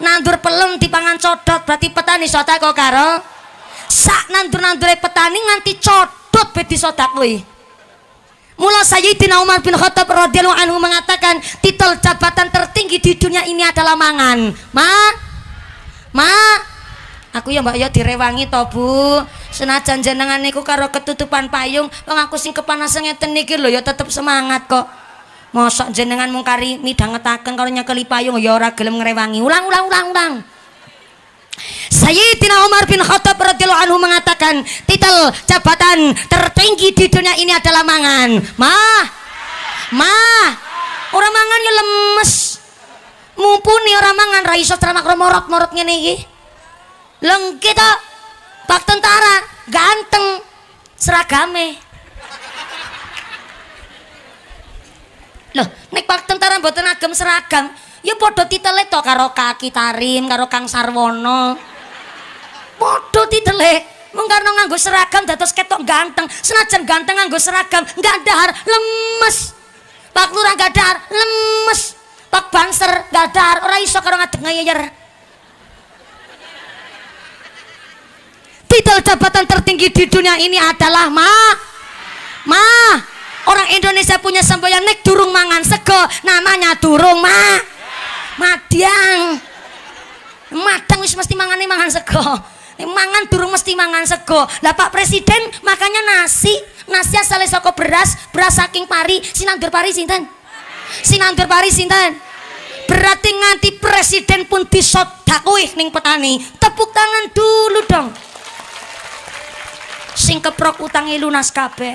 nandur pelem dipangan codot berarti petani sodako karo sak nandur-nandure petani nganti codot beti sodako iya Mula Sayyidina Umar bin Khattab radhiyallahu anhu mengatakan titel jabatan tertinggi di dunia ini adalah mangan. Ma? Ma? Aku ya Mbak ya direwangi to, Bu. Senajan jenengan niku karo ketutupan payung, wong aku sing kepanasan ngeten niki lho ya tetep semangat kok. Mosok jenengan mung kari midhangetaken karo nyekeli payung ya ora gelem ngrewangi. Ulang ulang ulang ulang. Sayyidina Umar bin Khattab radhiyallahu anhu mengatakan titel jabatan tertinggi di dunia ini adalah mangan mah mah orang mangan ya lemes mumpuni orang mangan ra iso tramak morot-morot ngene iki lengki pak tentara ganteng seragame loh nek pak tentara mboten agem seragam Ya podo titel itu, karo Kaki Tarim, karo Kang Sarwono. podo titel, Mung nganggo seragam datus ketok ganteng, senajan ganteng nganggo seragam, ada dahar lemes. Pak Lurah ada dahar lemes. Pak Banser ada dahar ora iso karo ngadeng ngayar Titel jabatan tertinggi di dunia ini adalah ma. Ma. Orang Indonesia punya semboyan nek durung mangan sego namanya durung ma. Madang Madang wis mesti mangane mangan sego. Nek mangan durung mesti mangan sego. Lah Pak Presiden makanya nasi, nasi asale saka beras, beras saking pari, sinandur pari sinten? Sinandur pari sinten? Berarti nganti presiden pun disodak disodakui ning petani. Tepuk tangan dulu dong. Sing keprok utangi lunas kabeh.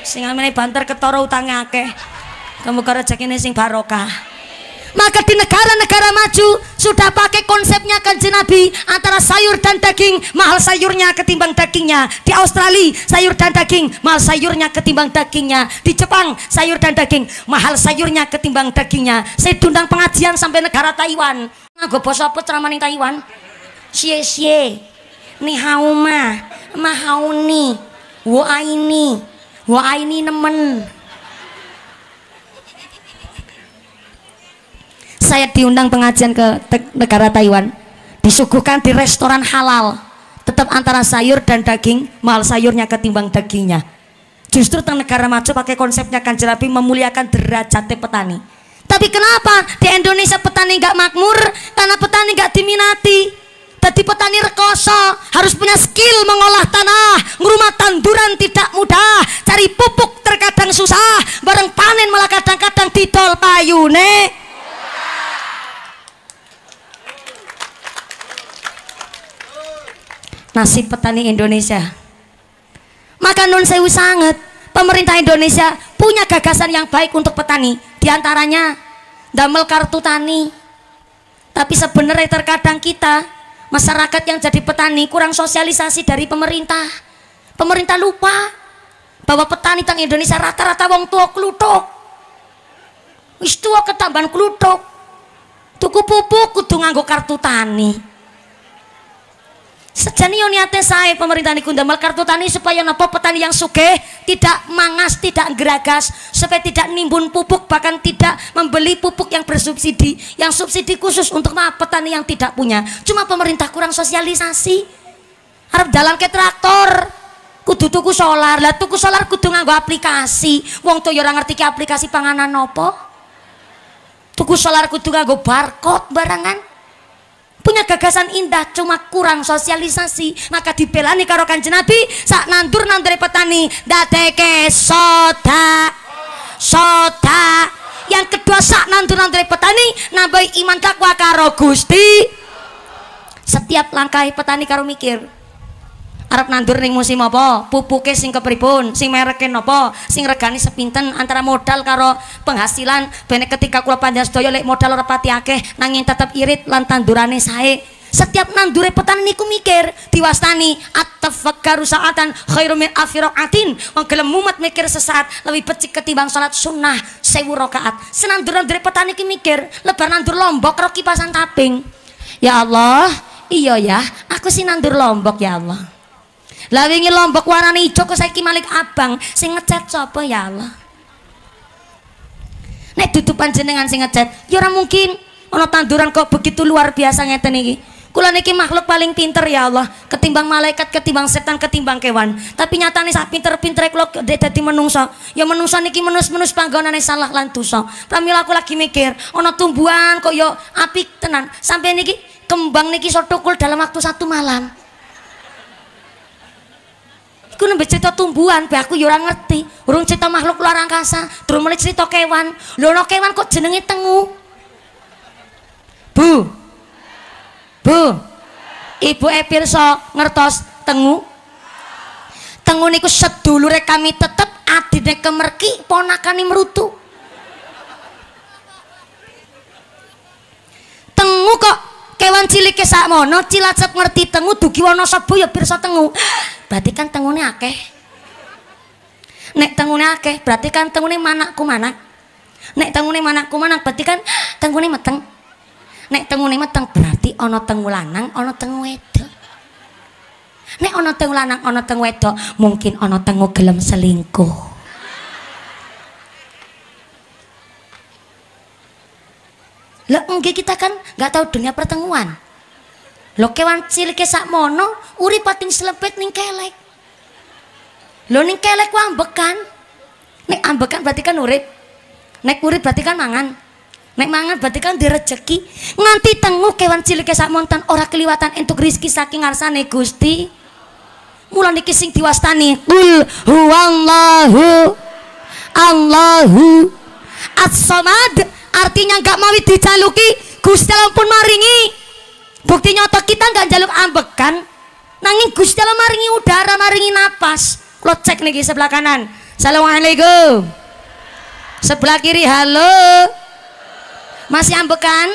Sing amene banter ketara utange akeh. Kemoga rejekine sing barokah. maka di negara-negara maju sudah pakai konsepnya kanji nabi antara sayur dan daging mahal sayurnya ketimbang dagingnya di Australia sayur dan daging mahal sayurnya ketimbang dagingnya di Jepang sayur dan daging mahal sayurnya ketimbang dagingnya saya dundang pengajian sampai negara Taiwan nah, gue bos apa ceramah Taiwan sie sie ni hauma ni, wa aini wa aini nemen saya diundang pengajian ke negara Taiwan disuguhkan di restoran halal tetap antara sayur dan daging mahal sayurnya ketimbang dagingnya justru tentang negara maju pakai konsepnya kan jerapi memuliakan derajat petani tapi kenapa di Indonesia petani nggak makmur karena petani nggak diminati tadi petani rekoso harus punya skill mengolah tanah ngurumah tanduran tidak mudah cari pupuk terkadang susah bareng panen malah kadang-kadang didol payune nasib petani Indonesia maka nun sewu sangat pemerintah Indonesia punya gagasan yang baik untuk petani diantaranya damel kartu tani tapi sebenarnya terkadang kita masyarakat yang jadi petani kurang sosialisasi dari pemerintah pemerintah lupa bahwa petani tang Indonesia rata-rata wong tua klutok wis tua ketambahan klutok tuku pupuk kudu nganggo kartu tani Sejani yo niate pemerintah niku ndamel kartu tani supaya nopo petani yang suke tidak mangas, tidak geragas, supaya tidak nimbun pupuk bahkan tidak membeli pupuk yang bersubsidi, yang subsidi khusus untuk maaf petani yang tidak punya. Cuma pemerintah kurang sosialisasi. Harap jalan ke traktor, kudu tuku solar lah tuku solar kudu nganggo aplikasi wong tuh ya orang ngerti ke aplikasi panganan nopo tuku solar kudu nganggo barcode barangan punya gagasan indah cuma kurang sosialisasi maka dibelani karo kanjeng Nabi sak nandur nandur petani dateke soda soda yang kedua saat nandur nandur petani nambah iman takwa karo Gusti setiap langkah petani karo mikir arep nandur ning musim apa pupuke sing kepripun sing mereke napa sing rekani sepinten antara modal karo penghasilan bene ketika kula panjenengan sedaya lek modal ora pati akeh nanging tetep irit lan tandurane sae setiap nandure petani niku mikir diwastani at-tafakkaru sa'atan khairu min afiraatin wong gelem mumet mikir sesaat lebih becik ketimbang salat sunnah sewu rakaat senandur nandure petani ki mikir lebar nandur lombok ro kipasan kaping ya Allah iya ya aku sih nandur lombok ya Allah Lah wingi Lombok warnane ijo kok saiki Malik Abang sing ngecat sapa ya Allah. Nek dudu panjenengan sing ngecat, ya ora mungkin ana tanduran kok begitu luar biasa ngeten iki. Kula niki makhluk paling pinter ya Allah, ketimbang malaikat, ketimbang setan, ketimbang kewan. Tapi nyatane sak pinter-pintere kula dadi menungsa. Ya menungsa niki menus-menus panggonane salah lan dosa. Pramila aku lagi mikir, ana tumbuhan kok ya apik tenan. Sampai niki kembang niki iso dalam waktu satu malam. aku nembe tumbuhan be aku ora ngerti urung cerita makhluk luar angkasa terus mulai cerita kewan lho no kewan kok jenenge tengu bu bu ibu e pirsa ngertos tengu tengu niku sedulure kami tetep adine kemerki ponakane merutu tengu kok kewan cilik ke sakmono cilacap ngerti tengu dugi wono sebu ya pirsa tengu berarti kan tengune akeh nek tengune akeh berarti kan tengune manakku manak nek tengune manakku manak berarti kan tengune meteng nek tengune meteng berarti ana tengu lanang ana tengu wedok nek ana tengu lanang ana tengu wedok mungkin ana tengu gelem selingkuh Lah enggak kita kan nggak tahu dunia pertemuan. Lo kewan ke sak mono urip pating selepet ning kelek. Lo ning kelek ku ambekan. Nek ambekan berarti kan urip. Nek urip berarti kan mangan. Nek mangan berarti kan direjeki. Nganti tenguk kewan cilik ke sak montan ora keliwatan entuk rizki saking arsane Gusti. Mula niki sing diwastani kul huwallahu Allahu As-Samad artinya nggak mau dijaluki Gusti Allah pun maringi bukti nyata kita nggak jaluk ambek kan? Nangin Gusti Allah maringi udara maringi napas lo cek nih sebelah kanan Assalamualaikum sebelah kiri halo masih kan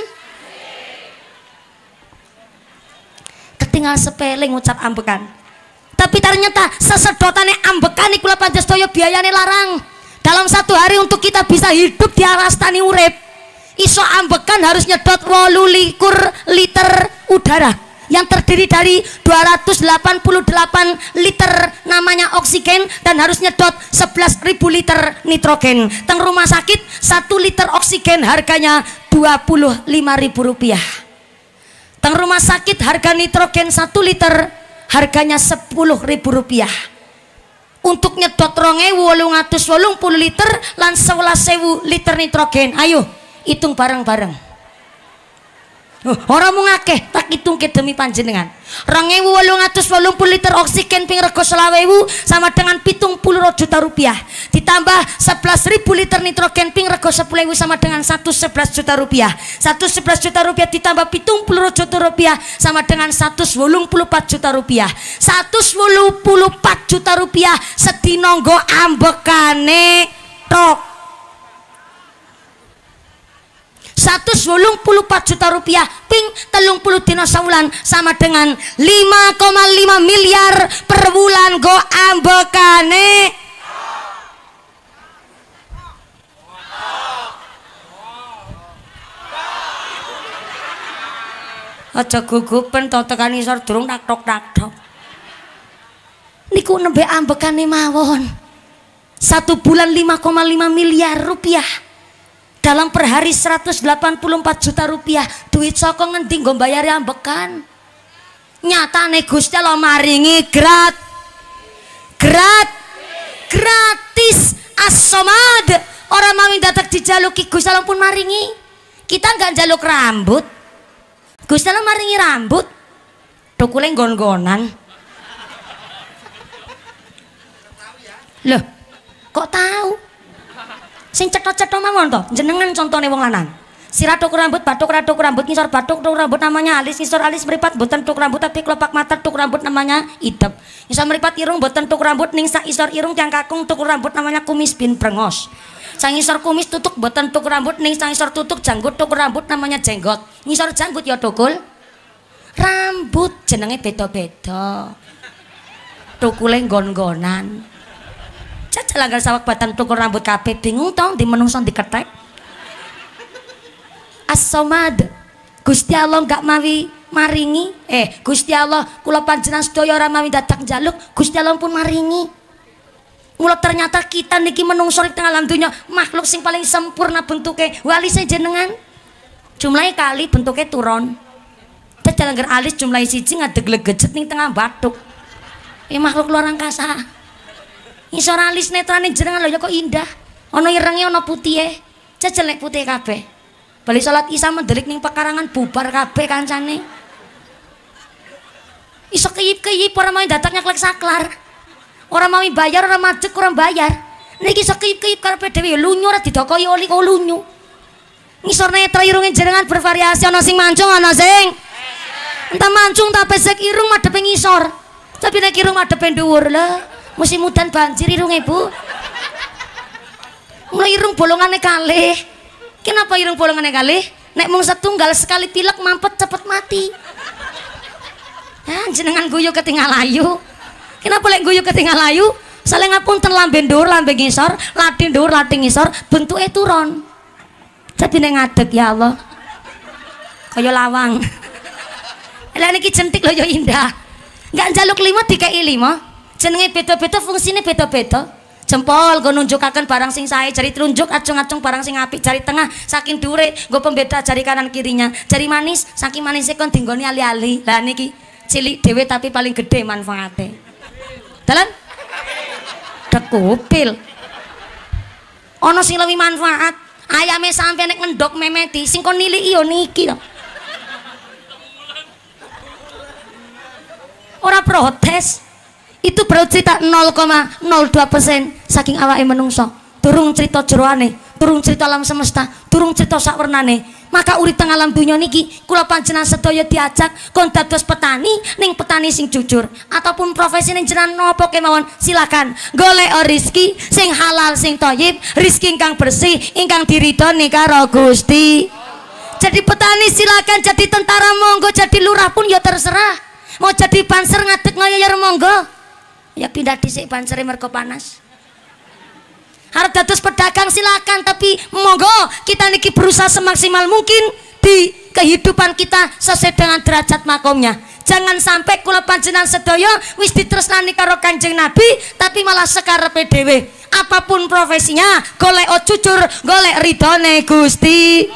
ketinggal sepele ngucap ambekan tapi ternyata sesedotannya ambekan iku panjastoyo biayanya larang dalam satu hari untuk kita bisa hidup di arastani urep iso ambekan harus nyedot wolu likur liter udara yang terdiri dari 288 liter namanya oksigen dan harus nyedot 11.000 liter nitrogen teng rumah sakit 1 liter oksigen harganya 25.000 rupiah teng rumah sakit harga nitrogen 1 liter harganya 10.000 rupiah untuk nyedot ronge wolung atus wolung liter lan sewu liter nitrogen ayo hitung bareng-bareng Orang mau ngakeh tak hitung ke demi panjenengan. Rangewu walung atus walung pul liter oksigen ping rego selawewu sama dengan pitung puluh juta rupiah. Ditambah sebelas ribu liter nitrogen ping rego sepulewu sama dengan satu sebelas juta rupiah. Satu sebelas juta rupiah ditambah pitung puluh juta rupiah sama dengan satu puluh empat juta rupiah. Satu puluh empat juta rupiah nonggo ambekane tok 184 juta rupiah ping telung puluh dino sebulan sama dengan 5,5 miliar per bulan go ambekane aja gugupan tau tekan isor durung tak tok tak tok niku nembe ambekane mawon satu bulan 5,5 miliar rupiah dalam per hari 184 juta rupiah duit saka ngendi nggo mbayari ambekan nyatane Gusti lo maringi grat grat gratis asomad orang mau datang dijaluki Gusti Allah pun maringi kita nggak jaluk rambut Gusti Allah maringi rambut tukule gon gonan loh kok tahu Sing cetok-cetok mawon to, jenengan contone wong lanang. Sirat tuk rambut, batuk tuk rambut, ngisor batuk tuk rambut namanya alis, ngisor alis meripat boten tuk rambut tapi kelopak mata tuk rambut namanya idep. Ngisor meripat irung boten tuk rambut ning sak isor irung tiang kakung tuk rambut namanya kumis bin prengos. Sang ngisor kumis tutuk boten tuk rambut ning sang isor tutuk janggut tuk rambut namanya jenggot. Ngisor janggut ya tukul. Rambut jenenge beda-beda. Tukule nggon ngonan Langgar sawak batan tukur rambut kape bingung tong di di diketek. As-Somad. Gusti Allah gak mawi maringi. Eh, Gusti Allah kula panjenengan sedaya ora mawi datang jaluk Gusti Allah pun maringi. mulut ternyata kita niki menungso di tengah alam dunia makhluk sing paling sempurna bentuknya saya jenengan jumlahnya kali bentuknya turun terus jalan alis jumlahnya siji ngadeg legejet nih tengah batuk ini eh, makhluk luar angkasa iso ora alis netrane jenengan lho ya kok indah. Ana irenge ana putihe. Cecel nek putih kabeh. Bali salat isa mendelik ning pekarangan bubar kabeh kancane. Iso kiyip-kiyip ora mau datang nyeklek saklar. Ora mau bayar, ora majek, ora bayar. Niki iso kiyip-kiyip karepe dhewe lunyu ora didokoki oli kok lunyu. Ngisor netra irunge jenengan bervariasi ana sing mancung ana sing. Entah mancung ta pesek irung madhep ngisor. Tapi nek irung madhep dhuwur lho. Musim mudan banjir irung ibu mulai irung bolongane kali Kenapa irung bolongane kali Nek mung tunggal sekali pilek mampet cepet mati. Hah, jenengan guyu ketinggal layu Kenapa lek guyu ketinggal layu Saling ngapunten dur, lambeng isor, ngisor, dur, ndur, isor bentuk itu turun. Jadi neng ya Allah. Kaya lawang. Lah niki jentik lho ya indah. Enggak njaluk lima dikai lima jenenge beda-beda fungsinya beda-beda jempol gue nunjukakan barang sing saya cari telunjuk acung-acung barang sing api cari tengah saking dure gue pembeda cari kanan kirinya cari manis saking manisnya kon nih alih-alih lah niki cilik dewe tapi paling gede manfaatnya dalam dekupil ono sing lebih manfaat ayamnya sampai nek ngendok memeti sing kon nilai iyo niki ora protes itu baru cerita 0,02 persen saking awake menungso turung cerita jeruane turung cerita alam semesta turung cerita sakwernane maka urip tengah alam dunia niki kula panjenengan sedaya diajak kon dados petani ning petani sing jujur ataupun profesi ning jenengan nopo kemawon silakan golek rizki sing halal sing toyib rizki ingkang bersih ingkang diridhoni karo Gusti jadi petani silakan jadi tentara monggo jadi lurah pun ya terserah mau jadi panser ngadeg ngayar monggo ya pindah dhisik pancere mergo panas harap dados pedagang silakan tapi monggo kita niki berusaha semaksimal mungkin di kehidupan kita sesuai dengan derajat makomnya jangan sampai kula panjenengan sedaya wis ditresnani karo Kanjeng Nabi tapi malah sekarepe dhewe apapun profesinya golek o cucur, golek ridone Gusti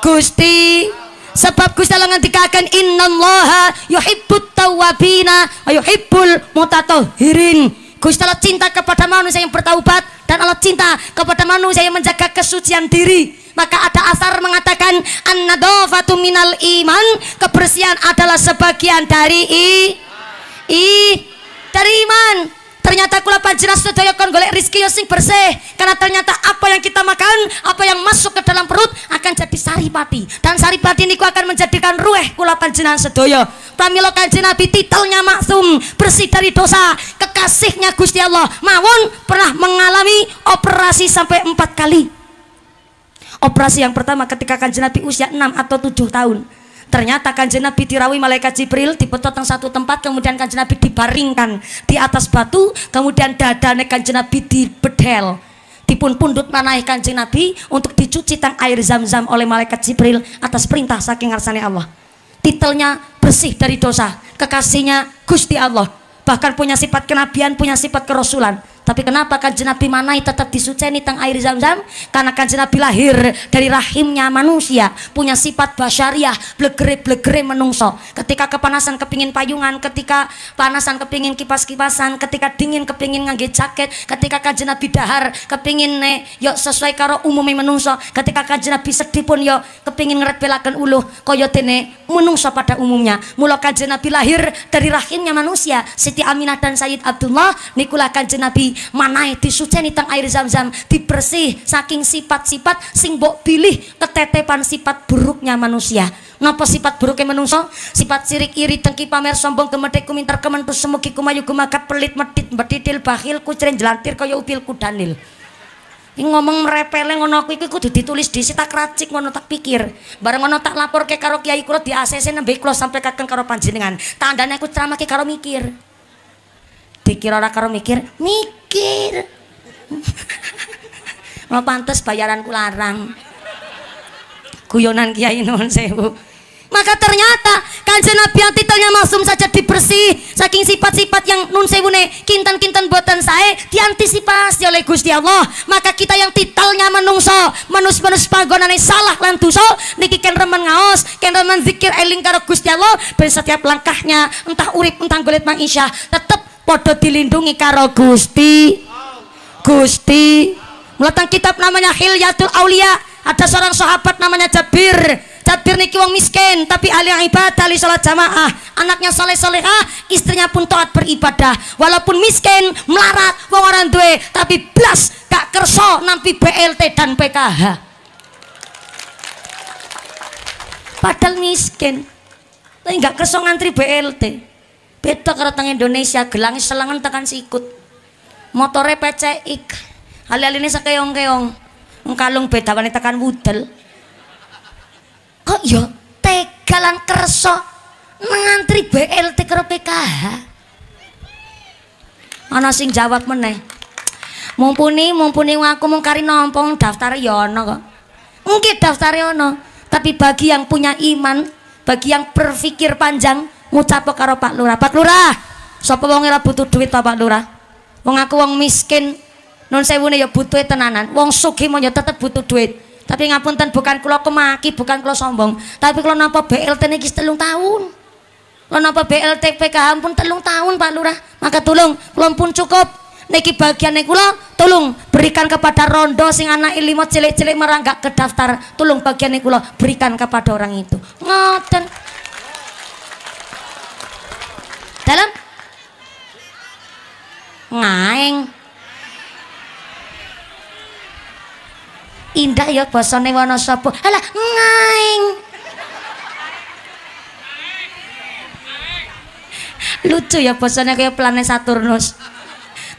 Gusti sebab Gusti Allah ngendikaken innallaha yuhibbut tawwabina wa yuhibbul mutatahhirin Gusti Allah cinta kepada manusia yang bertaubat dan Allah cinta kepada manusia yang menjaga kesucian diri maka ada asar mengatakan annadofatu minal iman kebersihan adalah sebagian dari i i dari iman Ternyata kula panjenengan sedaya kon golek rezeki yo sing bersih. Karena ternyata apa yang kita makan, apa yang masuk ke dalam perut akan jadi saripati. Dan saripati niku akan menjadikan ruh kula panjenengan sedaya. Pramila Kanjeng Nabi titelnya maksum, bersih dari dosa. Kekasihnya Gusti Allah mawon pernah mengalami operasi sampai empat kali. Operasi yang pertama ketika Kanjeng Nabi usia 6 atau 7 tahun Ternyata kanjeng Nabi dirawi malaikat Jibril di petotang satu tempat kemudian kanjeng Nabi dibaringkan di atas batu kemudian dadane kanjeng Nabi dibedel dipun pundut manaih kanjeng Nabi untuk dicuci tang air zam-zam oleh malaikat Jibril atas perintah saking arsani Allah. Titelnya bersih dari dosa, kekasihnya Gusti Allah, bahkan punya sifat kenabian, punya sifat kerasulan. Tapi kenapa kanjeng Nabi Manai tetap disuceni tentang air zam-zam? Karena kanjeng Nabi lahir dari rahimnya manusia, punya sifat basyariah, blegere-blegere menungso. Ketika kepanasan kepingin payungan, ketika panasan kepingin kipas-kipasan, ketika dingin kepingin ngangge jaket, ketika kanjeng Nabi dahar kepingin ne yo sesuai karo umumnya menungso, ketika kanjeng Nabi sedih pun yo kepingin ngerepelaken ulu, koyo tene menungso pada umumnya. Mula kanjeng Nabi lahir dari rahimnya manusia. Siti Aminah dan Sayyid Abdullah nikulah kanjeng Nabi manae disuceni teng air zam-zam dibersih saking sifat-sifat sing mbok pilih ketetepan sifat buruknya manusia ngapa sifat buruknya manusia sifat sirik iri tengki pamer sombong kemedek kumintar kementus semugi kumayu kumakat pelit medit betitil bakhil kucerin jelantir kaya upil kudanil ngomong merepele ngono aku iku kudu ditulis di sita racik ngono tak pikir bareng ngono tak ke karo kiai kulo di ACC nembe kula sampai kakeng karo panjenengan tandane aku ke karo mikir dipikir orang karo mikir, mikir. Mau pantas bayaranku larang. Guyonan Kiai nuwun sewu. Maka ternyata kanjeng Nabi yang titelnya masum saja dibersih saking sifat-sifat yang nun sewune kintan kinten buatan saya diantisipasi oleh Gusti Allah. Maka kita yang titelnya menungso, menus manus panggonane salah lan dosa niki ken remen ngaos, ken remen zikir eling karo Gusti Allah ben setiap langkahnya entah urip entah golet Mang Isya tetep podo dilindungi karo Gusti Gusti meletang kitab namanya Hilyatul Aulia ada seorang sahabat namanya Jabir Jabir niki wong miskin tapi ahli ibadah ahli sholat jamaah anaknya soleh soleha istrinya pun taat beribadah walaupun miskin melarat wong orang duwe tapi blas gak kerso nampi BLT dan PKH padahal miskin tapi gak kerso ngantri BLT beda karo teng Indonesia gelang selengan tekan sikut motore pecek hal-hal ini sekeong-keong ngkalung beda wanita tekan wudel kok ya tegalan kerso ngantri BLT karo PKH ana sing jawab meneh mumpuni mumpuni aku mung kari nompong daftar Yono ya ana kok mungkin daftar Yono ya tapi bagi yang punya iman bagi yang berpikir panjang ngucap karo Pak Lurah. Pak Lurah, sapa wong ora butuh duit Pak Lurah? Wong aku wong miskin, nun sewune ya butuhe tenanan. Wong sugih mon ya tetep butuh duit. Tapi ngapunten bukan kula kemaki, bukan kula sombong, tapi kula napa BLT niki telung tahun. Kula napa BLT PKH pun telung tahun Pak Lurah. Maka tolong, kula pun cukup niki bagian niku lo tolong berikan kepada rondo sing anak ilmu cilik-cilik merangkak ke daftar tolong bagian niku lo berikan kepada orang itu ngoten oh, dalam ngaeng indah ya bosone wono sopo alah ngaeng lucu ya bosone kaya pelane Saturnus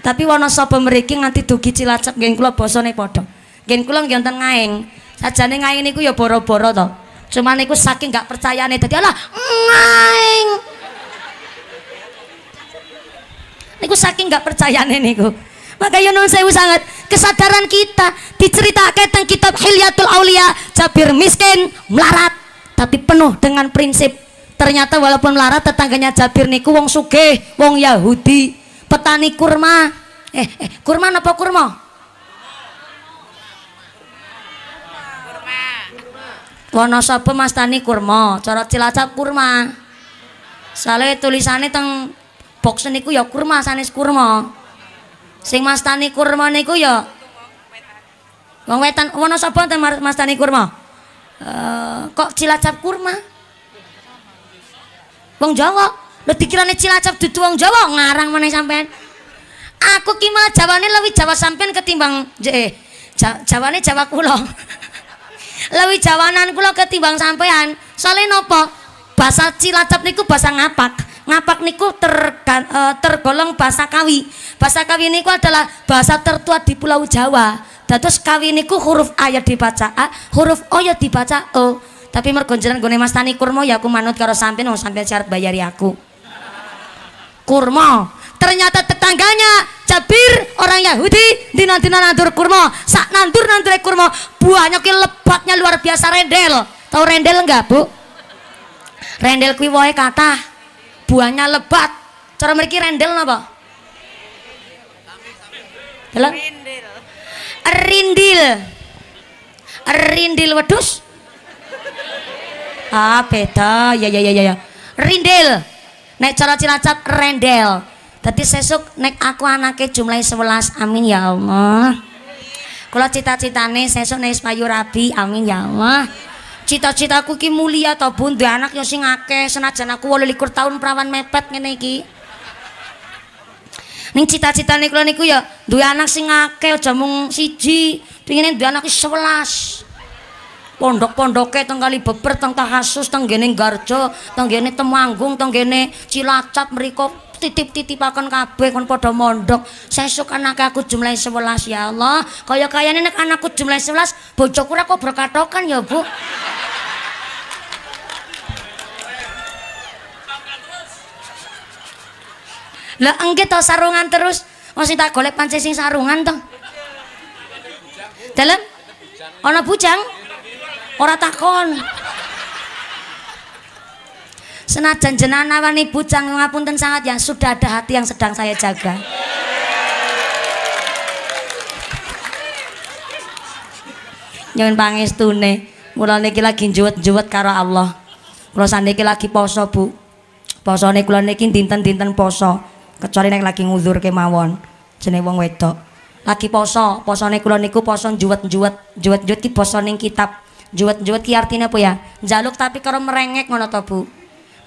tapi wono sopo meriki nganti dugi cilacap geng kulo bosone podo geng kulo ngeonten ngaeng sajane ngaeng niku ya boro-boro to cuman niku saking gak percayaan itu alah ngaeng niku saking nggak nih, niku maka Yunus saya sangat kesadaran kita diceritakan tentang kitab Hilyatul Aulia Jabir miskin melarat tapi penuh dengan prinsip ternyata walaupun melarat tetangganya Jabir niku wong Suge, wong Yahudi petani kurma eh, eh kurma apa kurma Wonosobo Mas Tani kurma, cara Cilacap kurma. Sale tulisannya teng box niku ya kurma sanis kurma. Sing mastani kurma niku ya wong wetan. Wono sapa ten mastani kurma? Uh, kok Cilacap kurma? Wong Jawa. Lho dikirane Cilacap dudu wong Jawa ngarang meneh sampean. Aku kima mah Jawane lebih Jawa sampean ketimbang eh Jawane Jawa kula. Lewi jawanan kula ketimbang sampean. Soale nopo, Bahasa Cilacap niku bahasa ngapak ngapak niku tergan, e, eh, tergolong bahasa kawi bahasa kawi niku adalah bahasa tertua di pulau Jawa Terus kawi niku huruf A ya dibaca A huruf O ya dibaca O tapi mergonjalan gue mas tani kurmo ya aku manut karo samping mau sampe syarat bayari aku kurmo ternyata tetangganya Jabir orang Yahudi di nanti nandur kurmo sak nandur nandur kurmo buahnya ki lebatnya luar biasa rendel tau rendel enggak bu rendel kuih wohe kata buahnya lebat cara mereka rendel apa? Delok? Rindil. Rindil. wedus. Ah, beda. Ya ya ya ya. ya. Rindil. naik cara Cilacap rendel. Tadi sesuk naik aku anaknya jumlahnya 11. Amin ya Allah. Kalau cita-citane sesuk naik payu rabi. Amin ya Allah. cita-citaku ki mulia to Bu, duwe anak yo sing akeh senajan aku 28 tahun perawan mepet ngene iki. Ning cita-citane kula niku ya duwe anak sing akeh aja mung siji, pengine duwe anak 11. Pondok-pondoke teng kali beber teng tahasus teng gene Garjo, teng gene Temanggung, teng gene Cilacap mriko titip-titipaken kabeh kon padha mondhok. Sesuk anake aku jumlah 11 ya Allah. Kaya kayane nek anakku jumlah 11 bojoku ora kobro katokan ya, Bu. Lah engke to sarungan terus, mos tak golek pancen sing sarungan to. Dalem? Ana bujang? Ora takon. Senajan jenana wani ngapun ngapunten sangat yang sudah ada hati yang sedang saya jaga. Nyuwun pangestune. Mula niki lagi juwet-juwet karo Allah. Kula sandiki lagi poso, Bu. nih kula niki dinten-dinten poso, kecuali nih lagi nguzur kemawon. Jenenge wong wedok. Lagi poso, nih kula niku poso juwet-juwet. Juwet-juwet ki poso nih kitab. Juwet-juwet ki artinya apa ya? Jaluk tapi karo merengek ngono to, Bu.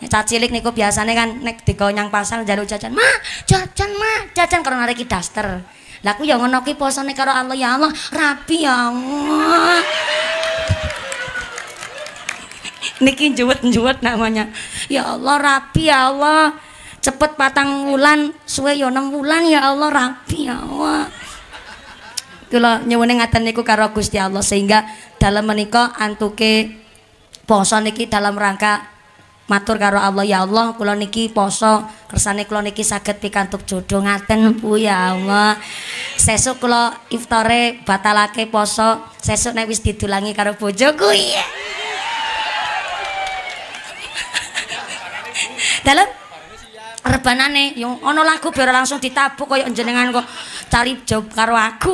Cacilik cah cilik niku biasane kan nek dikonyang pasar njaluk jajan. Ma, jajan, Ma, jajan karo nareki daster. Lah aku ya ngono ki posone karo Allah ya Allah, rapi ya Allah. Niki njuwet-njuwet namanya. Ya Allah rapi ya Allah. Cepet patang wulan, suwe ya 6 wulan ya Allah rapi ya Allah. Kula nyuwune ngaten niku karo Gusti Allah sehingga dalam menika antuke poso niki dalam rangka matur karo Allah ya Allah kula niki poso kersane kula niki saged pikantuk jodoh ngaten Bu ya Allah sesuk kula iftore batalake poso sesuk nek wis didulangi karo bojoku iya Dalam rebanane yang ono lagu biar langsung ditabuk kaya jenengan kok cari job karo aku.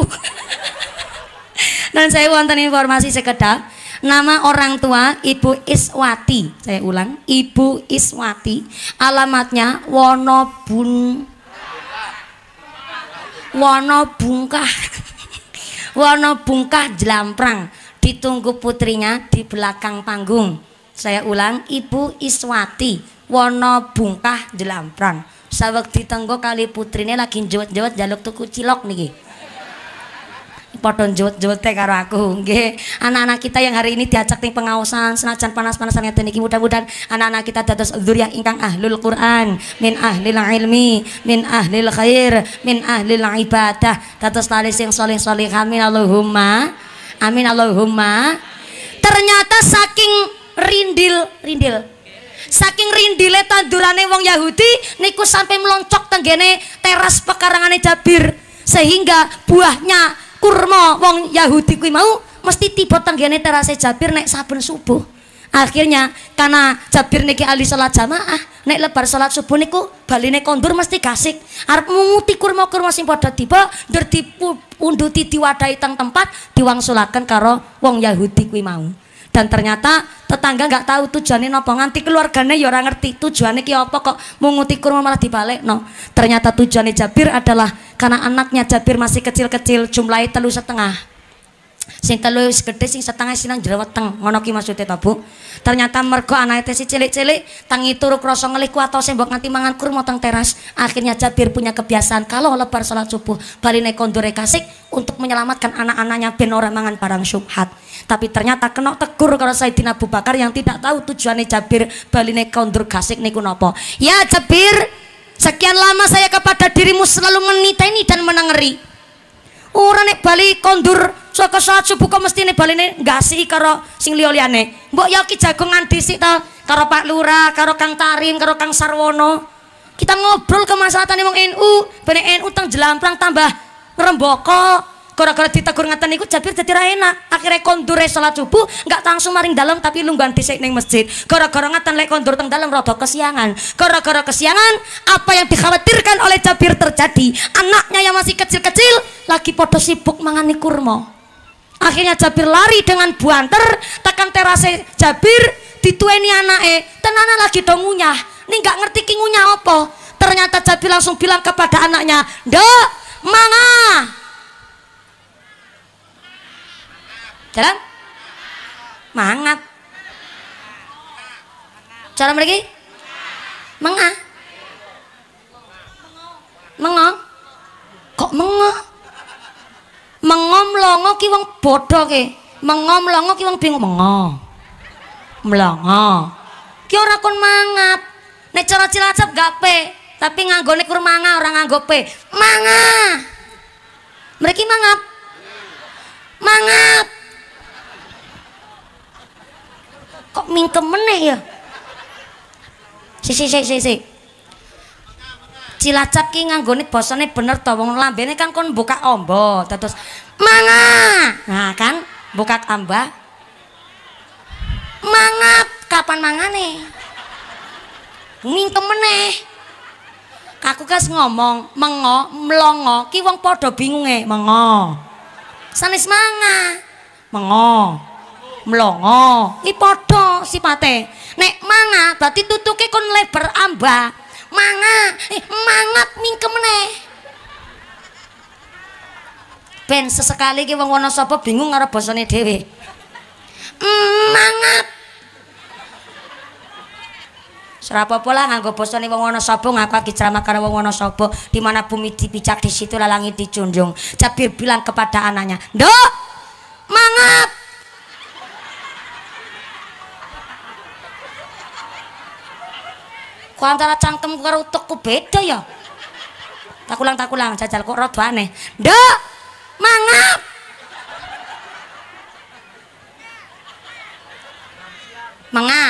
Dan saya wonten informasi sekedar Nama orang tua Ibu Iswati. Saya ulang, Ibu Iswati. Alamatnya Wonobun Wonobungkah. Wonobungkah Jelamprang. Ditunggu putrinya di belakang panggung. Saya ulang, Ibu Iswati Wonobungkah Jelamprang. Sawek ditunggu kali putrinya lagi jewet-jewet jaluk tuku cilok niki potong njewet-njewete karo aku nggih. Anak-anak kita yang hari ini diajak nih pengawasan senajan panas-panasan ngeten niki mudah-mudahan anak-anak kita dados yang ingkang ahlul Quran, min ahlil ilmi, min ahlil khair, min ahlil ibadah, dados lali sing saleh-saleh amin Allahumma. Amin Allahumma. Ternyata saking rindil, rindil, saking rindile durane wong Yahudi niku sampai meloncok tenggene teras pekarangane Jabir sehingga buahnya kurma wong Yahudi kuwi mau mesti tiba tanggane terase Jabir nek saben subuh. Akhirnya karena Jabir niki ahli salat jamaah, nek lebar salat subuh niku baline kondur mesti gasik, Arep mumuti kurma-kurma sing padha tiba ndur dipunduti diwadahi teng tempat diwangsulaken karo wong Yahudi kuwi mau. dan ternyata tetangga nggak tahu tujuannya nopo nganti keluarganya ya orang ngerti tujuannya ki apa kok munguti kurma malah dibalik no ternyata tujuannya Jabir adalah karena anaknya Jabir masih kecil-kecil jumlahnya telu setengah sing telu wis gedhe sing setengah sinang jero weteng ngono ki maksude to Bu ternyata mergo anake si cilik-cilik tangi turu krasa ngelih ku sing mbok nganti mangan kurma teng teras akhirnya Jabir punya kebiasaan kalau lebar salat subuh baline kondore kasik untuk menyelamatkan anak-anaknya ben ora mangan barang syubhat tapi ternyata kena tegur karo Sayyidina Abu Bakar yang tidak tahu tujuannya Jabir baline kondur kasik niku napa ya Jabir sekian lama saya kepada dirimu selalu meniteni dan menengeri Orang nek bali kondur Saka subuh kok mesti nih balik gak sih karo sing liya liyane. Mbok ya ki jagongan sih tau karo Pak Lura karo Kang Tarim, karo Kang Sarwono. Kita ngobrol ke nih mong NU, bener NU tang teng jelamprang tambah Kora kora koro kurang ngeten niku Jabir jadi raina. Akhirnya akhirnya kondure salat subuh nggak langsung maring dalam tapi lu ganti sih neng masjid. koro-koro ngatan lek kondur teng dalam rotok kesiangan. koro-koro kesiangan apa yang dikhawatirkan oleh Jabir terjadi. Anaknya yang masih kecil-kecil lagi podo sibuk mangani kurma akhirnya Jabir lari dengan buanter tekan terase Jabir ditueni anak eh tenana lagi dong ngunyah ini nggak ngerti ki ngunyah apa ternyata Jabir langsung bilang kepada anaknya dok mana jalan mangat cara lagi menga mengah kok mengah mengom longo ki wong bodoh ke mengom longo ki wong bingung mengo mlongo ki ora kon mangap nek cara cilacap gak pe tapi nganggone kur manga orang nganggo pe manga mereka mangap mangap kok mingkem meneh ya si si si si, si. Cilacap ki nganggone basane bener to wong lambene kan kon buka ombo terus manga nah kan buka amba mangap kapan mangane ngingkem meneh kaku kas ngomong mengo melongo ki wong padha bingunge mengo sanis manga mengo melongo ki padha sipate nek manga berarti tutuke kon lebar ambah. manga eh, mangap mingkem meneh ben sesekali ki wong ana sapa bingung karo basane dhewe mangap Serapopo lah nganggo basa wong ana sapa ngaku ceramah karo wong ana sapa di mana bumi dipijak di situ lalangi dijunjung cabir bilang kepada anaknya Nduk MANGAT kok antara cangkem karo utekku beda ya tak ulang tak ulang jajal kok rada aneh nduk mangap menga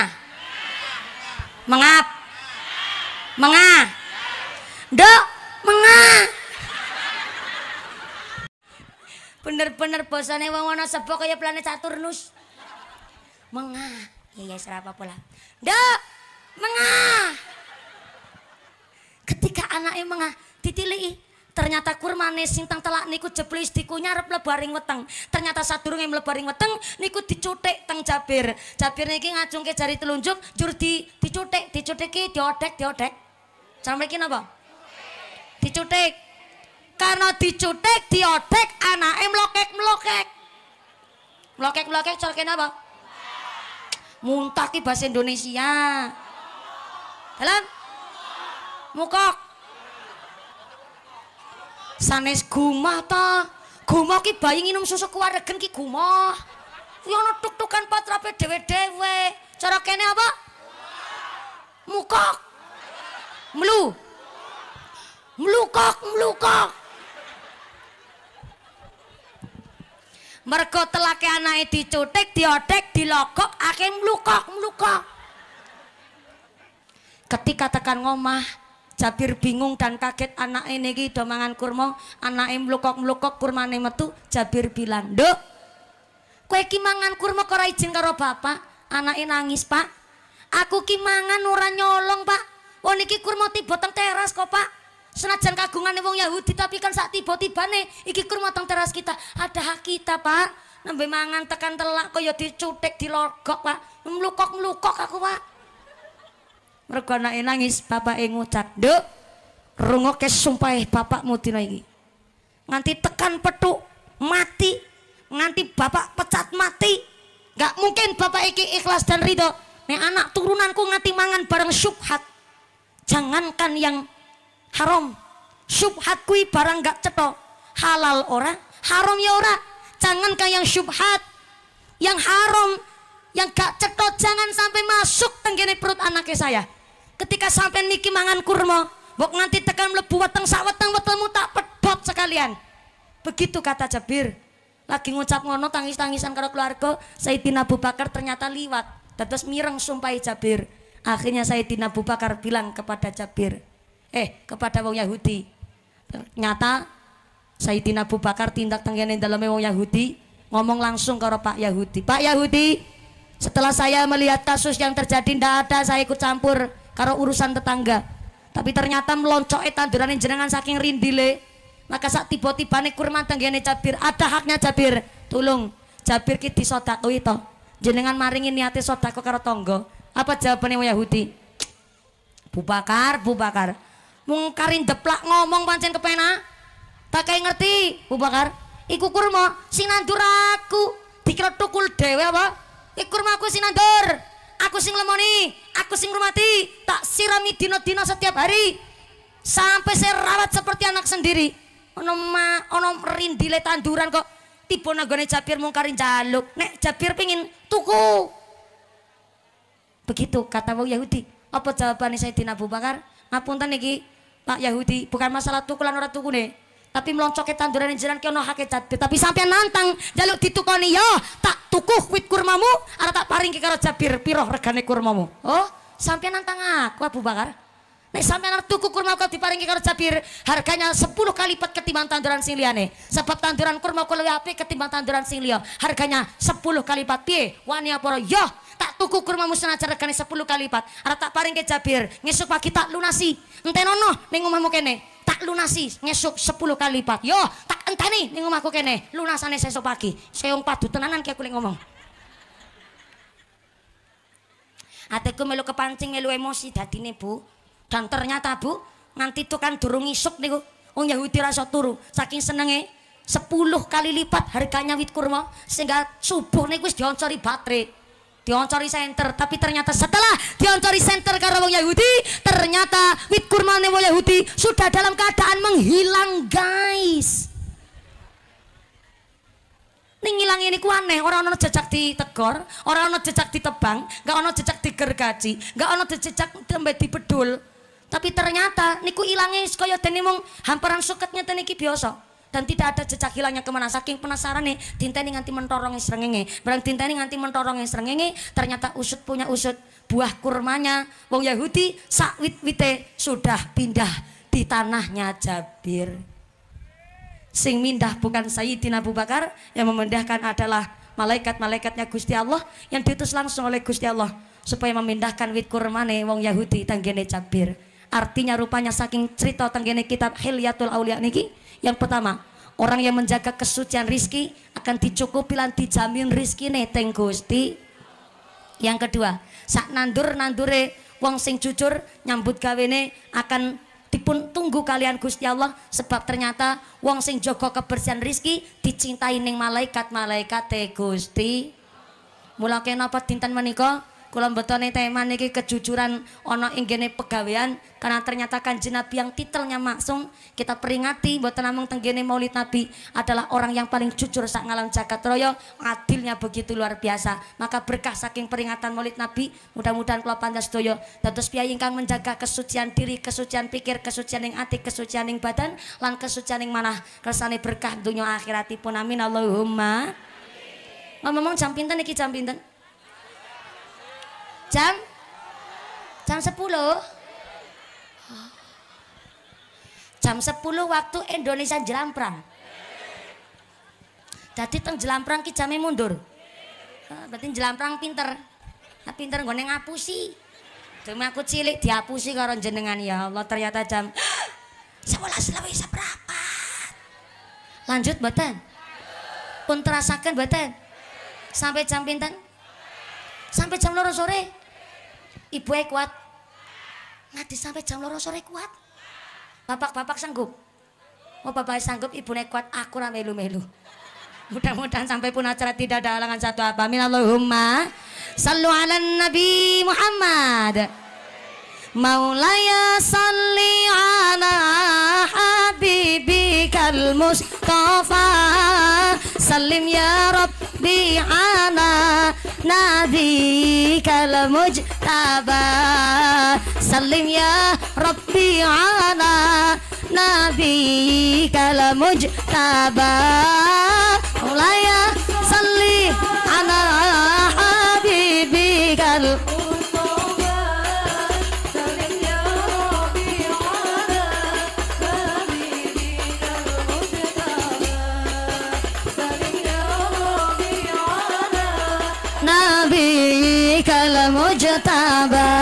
mengap menga nduk menga bener-bener bosane wong ana sebo kaya planet Saturnus menga iya ya, ya apa pula nduk menga anake mengah ditiliki Ternyata kurmane sintang telak niku jeblis dikunyah arep lebaring weteng. Ternyata yang lebaring weteng niku dicuthik teng jabir. Jabir niki ke jari telunjuk jur di dicutek ki diodek, diodek. Cara mriki napa? dicutek Karena dicutek diodek anak mlokek melokek, melokek, melokek. cara kene apa? Muntah ki bahasa Indonesia. Dalam? Mukok sanes gumah ta gumah ki bayi nginum susu keluargen ki gumah kuwi ana tuk-tukan patrape dhewe-dhewe cara kene apa mukok melu mlukok mlukok mergo telake anake dicutik diotek dilokok ake melukok melukok. ketika tekan ngomah Jabir bingung dan kaget anak ini gitu mangan kurma anak ini melukok-melukok kurma ini metu Jabir bilang dok, kue ki mangan kurma kora izin karo bapak anak ini nangis pak aku ki mangan ora nyolong pak oh niki kurma tiba teng teras kok pak senajan kagungan wong Yahudi tapi kan saat tiba-tiba nih iki kurma teng teras kita ada hak kita pak nambah mangan tekan telak kaya dicutik dilogok pak melukok-melukok aku pak mereka naik nangis bapak yang ngucap nduk sumpah sumpah eh bapakmu dina ini nganti tekan petuk mati nganti bapak pecat mati gak mungkin bapak iki ikhlas dan ridho nih anak turunanku nganti mangan bareng syubhat jangankan yang haram syubhat kui barang nggak ceto halal ora haram ya ora jangankan yang syubhat yang haram yang gak ceto jangan sampai masuk tenggene perut anaknya saya ketika sampai niki mangan kurma bok nanti tekan mlebu weteng sak weteng wetengmu tak pedot sekalian begitu kata Jabir lagi ngucap ngono tangis-tangisan karo keluarga Sayyidina Abu Bakar ternyata liwat terus mireng sumpahi Jabir akhirnya Sayyidina Abu Bakar bilang kepada Jabir eh kepada wong Yahudi ternyata Sayyidina Abu Bakar tindak tenggene dalam wong Yahudi ngomong langsung karo Pak Yahudi Pak Yahudi setelah saya melihat kasus yang terjadi tidak ada saya ikut campur karo urusan tetangga tapi ternyata meloncoke tandurane jenengan saking rindile maka saat tiba nih kurma tanggane cabir ada haknya cabir tulung cabir kita disodakoi to jenengan maringin niatnya sotaku karo tonggo apa jawabannya Yahudi Bubakar Bubakar mung deplak ngomong pancen kepena tak kayak ngerti Bubakar iku kurma sinandur aku dikira tukul dewe apa iku kurma aku sinandur aku sing lemoni aku sing rumati tak sirami dino-dino setiap hari sampai saya rawat seperti anak sendiri ono ma ono rindile tanduran kok tiba nanggone Jabir mungkarin jaluk nek Jabir pingin tuku begitu kata wong Yahudi apa jawabannya Sayyidina Abu Bakar ngapunten ki, Pak Yahudi bukan masalah tukulan tuku nih tapi ke tanduran jiran kiono ono hakikate tapi sampean nantang jaluk ditukoni yo tak tukuh wit kurmamu arep tak paring ke karo jabir piroh regane kurmamu oh sampean nantang aku Abu Bakar nek sampean arep tuku kurma kok diparingi karo jabir harganya 10 kali lipat ketimbang tanduran sing liyane sebab tanduran kurma kok luwih apik ketimbang tanduran sing liya harganya 10 kali lipat piye wani apa yo tak tuku kurmamu senajan regane 10 kali lipat arep tak ke jabir ngesuk pagi tak lunasi Ntenono ning omahmu kene tak lunasi nyesuk 10 kali lipat. Yo, tak entani ning omahku kene, lunasane sesuk pagi. Seung padu tenanan ki aku ngomong. Ateku melu kepancing melu emosi dadine, Bu. Dan ternyata, Bu, nganti tukang durung isuk niku wong Yahudi rasa turu saking senenge 10 kali lipat harganya wit kurma sehingga subuh niku wis dioncori baterai. dioncori Center, tapi ternyata setelah dioncori senter karo wong Yahudi ternyata wit kurmane wong Yahudi sudah dalam keadaan menghilang guys Ning ngilang ini aneh, orang ono jejak ditegor, orang ono jejak ditebang, nggak ono jejak digergaji, nggak orang jejak tembe pedul, Tapi ternyata niku ilangnya kaya dene mung hamparan suketnya teniki iki biasa dan tidak ada jejak hilangnya kemana saking penasaran nih tinta ini nganti mentorong yang serengenge barang ini nganti mentorong yang serengenge ternyata usut punya usut buah kurmanya wong Yahudi sakwit wite sudah pindah di tanahnya Jabir sing mindah bukan Sayyidina Abu Bakar yang memindahkan adalah malaikat-malaikatnya Gusti Allah yang diutus langsung oleh Gusti Allah supaya memindahkan wit kurmane wong Yahudi tanggene Jabir artinya rupanya saking cerita tanggene kitab Hilyatul Aulia niki yang pertama, orang yang menjaga kesucian rizki akan dicukupi lan dijamin rizki teng gusti. Yang kedua, saat nandur nandure wong sing jujur nyambut gawene akan dipun tunggu kalian Gusti Allah sebab ternyata wong sing kebersihan rizki dicintai neng malaikat-malaikat Gusti. Mulai kenapa dinten menikah? Kula mbetone teman niki kejujuran ana ing gene pegawean karena ternyata kan Nabi yang titelnya maksum kita peringati mboten namung tenggene Maulid Nabi adalah orang yang paling jujur sak ngalam jagat raya, adilnya begitu luar biasa. Maka berkah saking peringatan Maulid Nabi, mudah-mudahan kula panjenengan sedaya dados piyai ingkang menjaga kesucian diri, kesucian pikir, kesucian ing ati, kesucian ing badan lan kesucian ing manah. Kersane berkah dunia akhiratipun. Amin Allahumma. Ngomong-ngomong jam pinten iki jam pinten? Jam? Jam 10? Jam 10 waktu Indonesia jelamprang. Jadi teng jelamprang ki jamnya mundur. Berarti ah, jelamprang pinter. Nah, pinter gue ngapusi. Demi aku cilik dihapusi karo jenengan ya Allah ternyata jam sebelas lebih seberapa. Lanjut beten. Pun terasakan beten. Sampai jam pinten? Sampai jam loro sore. Ibu e kuat? nanti sampai jam loro sore kuat? Bapak-bapak sanggup? Mau oh, bapak sanggup, ibu e kuat, aku ra melu-melu. Mudah-mudahan sampai pun acara tidak ada halangan satu apa. Amin Allahumma. Sallu ala Nabi Muhammad. Maulaya salli ala habibikal Mustafa. وسلم يا ربي على نبيك المجتبى سلم يا ربي على نبيك المجتبى مولاي صلي على حبيبك Nabi kalau mujtaba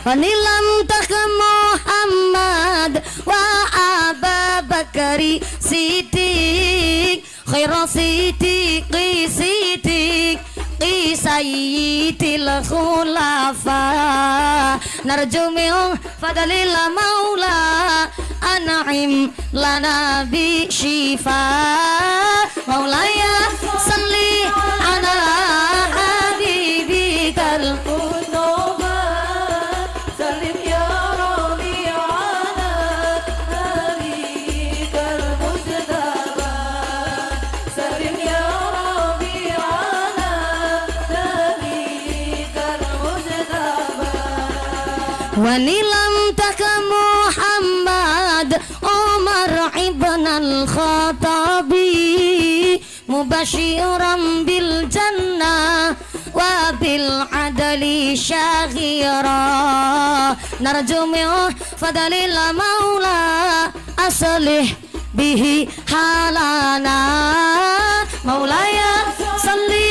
Panilam tak Muhammad Wa Aba Bakari Siti Khairah Siti Qi Siti Qi Sayyiti Lakhulafa Narjumil um Fadalila Mawla Anaim La Nabi Shifa Mawlaya Salli Anak bashiram bil jannah wabil bil adli syaghira narju fadalil maula aslih bihi halana maulaya salli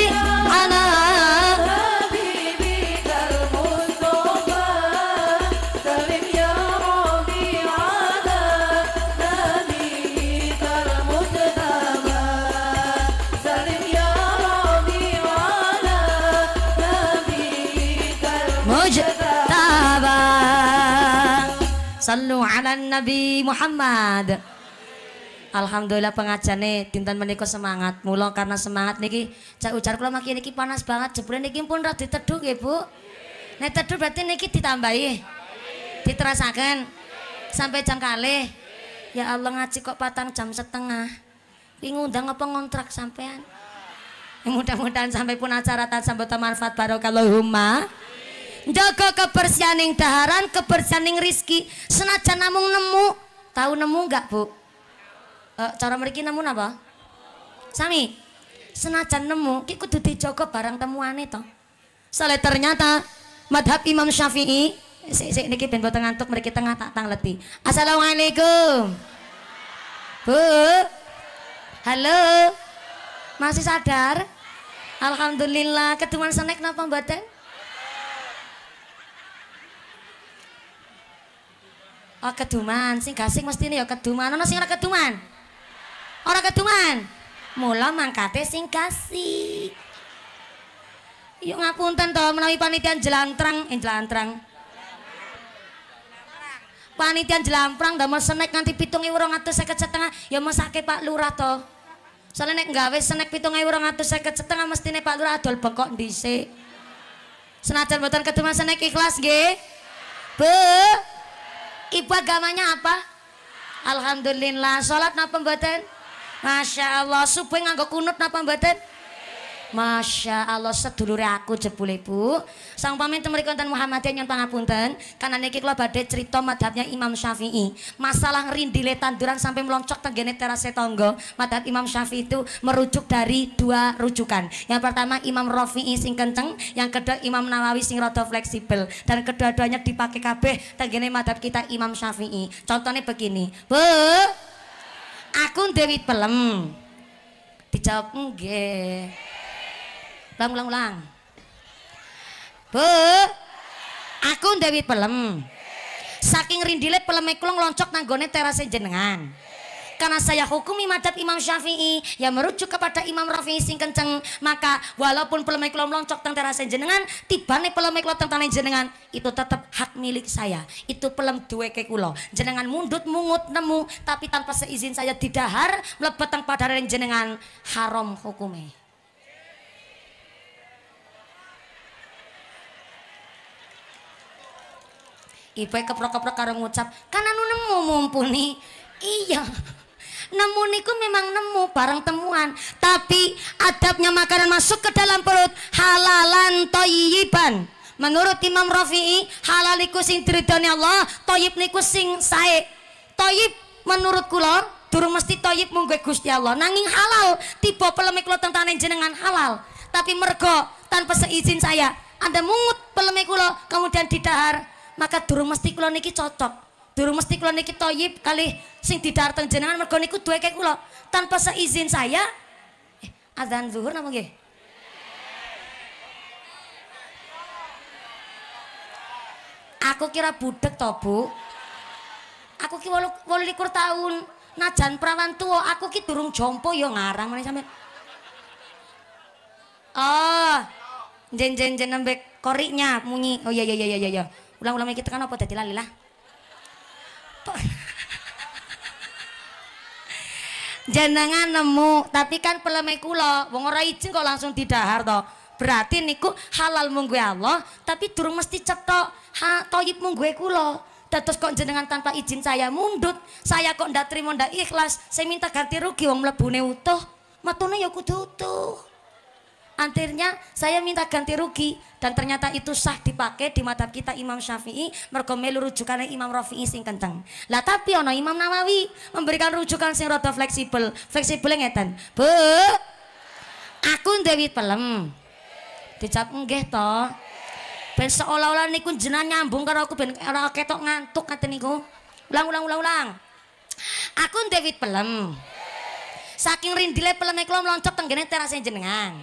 ala Nabi Muhammad. Alhamdulillah pengajane dinten menika semangat. Mula karena semangat niki cak ujar kula makin niki panas banget. Jebule niki pun ra diteduh nggih, ya, Bu. Nek teduh berarti niki ditambahi. Diterasakan sampai jam kali. Ya Allah ngaji kok patang jam setengah. Ki ngundang apa ngontrak sampean? Ya, mudah-mudahan sampai pun acara tan Baru kalau barokallahumma njogo kebersihaning daharan kebersihaning rizki senajan namung nemu tahu nemu nggak bu uh, cara mereka nemu apa sami senajan nemu kita kudu dijaga barang temuane to soalnya ternyata madhab Imam Syafi'i sik sik niki ben boten ngantuk mriki tengah tak tangleti assalamualaikum bu halo masih sadar Alhamdulillah ketemuan senek napa mboten Oh, keduman. Sing gasing mesti ini ya keduman. Ono sing ora keduman? Ora keduman. Mula mangkate sing gasing. Yuk ngapunten to menawi panitian jelantrang, eh jelantrang. Panitian jelantrang, damel senek nganti pitungi urung atus seket setengah, ya mesake Pak Lurah to. Soalnya nek gawe senek pitungi urung atus seket setengah, mesti Pak Lurah adol bengkok disik. Senajan buatan keduman senek ikhlas, ge? Be? Ibu agamanya apa? Alhamdulillah. sholat napa mboten? Masya Allah. Subuh nganggo kunut napa mboten? Masya Allah sedulur aku jebule bu Sang pamit temerikonten Muhammadiyah nyon pangapunten Karena niki kalau badai cerita madhabnya Imam Syafi'i Masalah rindile tanduran sampai meloncok tenggene terase tonggo Madhab Imam Syafi'i itu merujuk dari dua rujukan Yang pertama Imam Rafi'i sing kenceng Yang kedua Imam Nawawi sing rada fleksibel Dan kedua-duanya dipakai kabeh tenggene madhab kita Imam Syafi'i Contohnya begini Bu Aku Dewi pelem Dijawab enggak Ulang ulang ulang. Bu, aku David pelem. Saking rindile peleme kula loncok nanggone terase jenengan. Karena saya hukumi madhab Imam Syafi'i yang merujuk kepada Imam Rafi'i sing kenceng, maka walaupun peleme kula loncok nang terase jenengan, tibane peleme kula teng tanah jenengan, itu tetap hak milik saya. Itu pelem duweke kula. Jenengan mundut mungut nemu tapi tanpa seizin saya didahar mlebet teng padharan jenengan haram hukume. Ibu keprok-keprok karo ngucap, kan anu nemu mumpuni. Iya. Nemu niku memang nemu bareng temuan, tapi adabnya makanan masuk ke dalam perut halalan toyiban, Menurut Imam Rafi'i, halal iku sing diridani Allah, toyib niku sing sae. toyib menurut kula durung mesti toyib mung Gusti Allah, nanging halal tiba pelemek kula tentang jenengan halal. Tapi mergo tanpa seizin saya, Anda mungut pelemek kula kemudian didahar maka durung mesti kula niki cocok. Durung mesti kula niki toyib kali sing didarteng jenengan mergo niku duwe kek kula. Tanpa seizin saya eh, azan zuhur napa nggih? Aku kira budek to, Bu. Aku ki 18 tahun, najan perawan tua, aku ki durung jompo ya ngarang meneh sampe Oh, jen jen jen nembek koriknya munyi. Oh iya iya iya iya iya. Ulang-ulang kita kan apa dadi lali lah. Jenengan nemu, tapi kan peleme kula, wong ora kok langsung didahar to. Berarti niku halal mung Allah, tapi durung mesti cetok ha toyib mung kula. Dados kok jenengan tanpa izin saya mundut, saya kok ndak trimo ndak ikhlas, saya minta ganti rugi wong mlebune utuh. Matune ya kudu utuh akhirnya saya minta ganti rugi dan ternyata itu sah dipakai di mata kita Imam Syafi'i mergo rujukan rujukane Imam Rafi'i sing kenteng. lah tapi ono Imam Nawawi memberikan rujukan sing rada fleksibel fleksibel ngeten bu aku ndewi pelem dicap nggih to ben seolah-olah niku jenengan nyambung karo aku ben ora ketok ngantuk ngaten niku ulang ulang ulang ulang aku David pelem saking rindile peleme kula mloncot tenggene terasa jenengan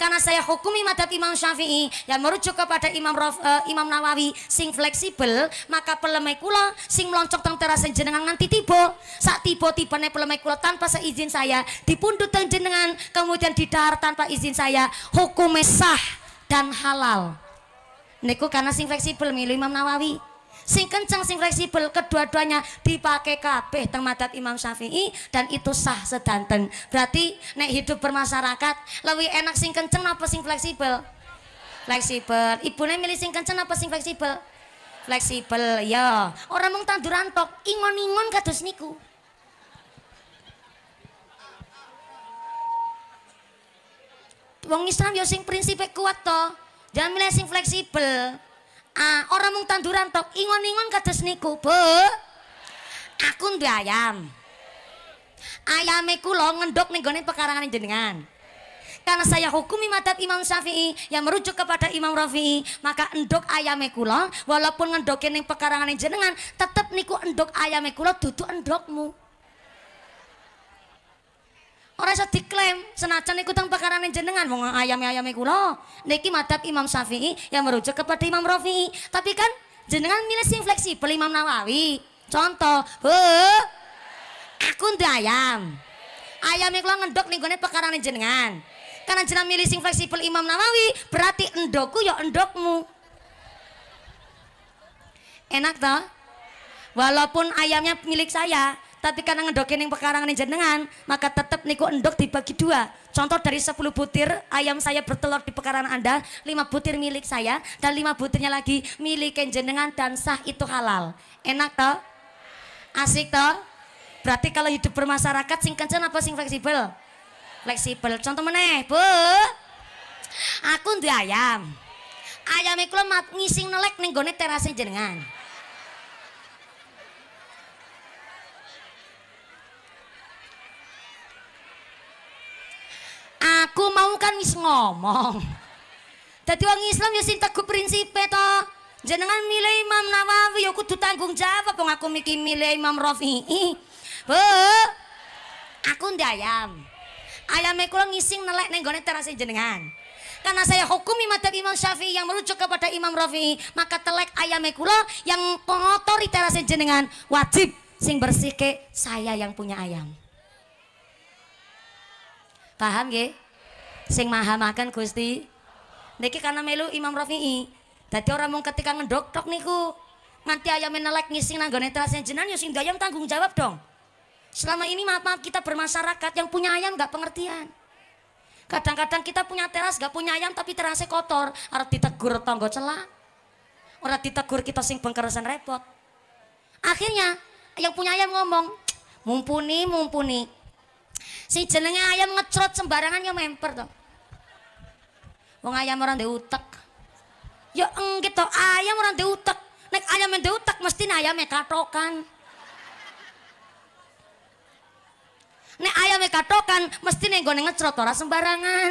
karena saya hukumi madhab Imam Syafi'i yang merujuk kepada Imam Raf, uh, Imam Nawawi sing fleksibel maka pelemai kula sing meloncok teng teras jenengan nganti tiba saat tiba tibane pelemai kula tanpa seizin saya dipundut teng jenengan kemudian didahar tanpa izin saya hukumnya sah dan halal niku karena sing fleksibel milu Imam Nawawi sing kenceng sing fleksibel kedua-duanya dipakai kabeh teng madat Imam Syafi'i dan itu sah sedanten berarti nek hidup bermasyarakat lebih enak sing kenceng apa sing fleksibel fleksibel ibune milih sing kenceng apa sing fleksibel fleksibel ya orang mung tanduran tok ingon-ingon kados niku Wong Islam ya sing prinsipe kuat to. Jangan milih sing fleksibel. Ah, orang mung tanduran tok, ingon-ingon kados niku, Bu. Aku ndek ayam. Ayame kula ngendok ning gone pekarangan jenengan. Karena saya hukumi madhab Imam Syafi'i yang merujuk kepada Imam Rafi'i, maka endok ayame kula walaupun ngendoke ning pekarangan jenengan, tetep niku endok ayame kula dudu endokmu. Ora iso diklaim senajan iku teng pekarane jenengan wong ayam-ayame kula. Niki madhab Imam Syafi'i yang merujuk kepada Imam Rafi'i. Tapi kan jenengan milih sing fleksibel Imam Nawawi. Contoh, he aku ndak ayam. ayam kula ngendhok ning gone pekarane jenengan. Karena jenengan milih sing fleksibel Imam Nawawi, berarti endokku ya endokmu. Enak toh? Walaupun ayamnya milik saya, tapi karena ngedokin yang pekarangan jenengan maka tetap niku endok dibagi dua contoh dari 10 butir ayam saya bertelur di pekarangan anda 5 butir milik saya dan 5 butirnya lagi milik jenengan dan sah itu halal enak toh asik toh berarti kalau hidup bermasyarakat sing kencan apa sing fleksibel fleksibel contoh meneh bu aku ndi ayam ayam iku ngising nelek ning gone terasnya jenengan Aku mau kan wis ngomong. jadi orang Islam ya sing teguh prinsipe to. Jenengan milih Imam Nawawi ya kudu tanggung jawab wong aku miki milih Imam Rafi'i. Bu, aku ayam, ayamnya kula ngising nelek ning gone jenengan. Karena saya hukumi madhab Imam Syafi'i yang merujuk kepada Imam Rafi'i, maka telek ayamnya kula yang pengotori terasa jenengan wajib sing bersih ke saya yang punya ayam. Paham nggih? Sing maha makan Gusti. Niki karena melu Imam Rafi'i. Tadi orang mung ketika ngedok tok niku. Nanti ayam menelak ngising nanggone terasen jenan ya ayam tanggung jawab dong. Selama ini maaf, maaf kita bermasyarakat yang punya ayam gak pengertian. Kadang-kadang kita punya teras gak punya ayam tapi terasnya kotor, harus ditegur tonggo celak. tidak ditegur kita sing pengkerasan repot. Akhirnya yang punya ayam ngomong, mumpuni mumpuni Si jenenge ayam ngecrot sembarangan ya memper to. Wong ayam orang ndek utek. Ya engkit to, ayam orang ndek utek. Nek ayam ndek utek mesti ayam yang katokan. Nek yang katokan mesti nek nggone ngecrot orang sembarangan.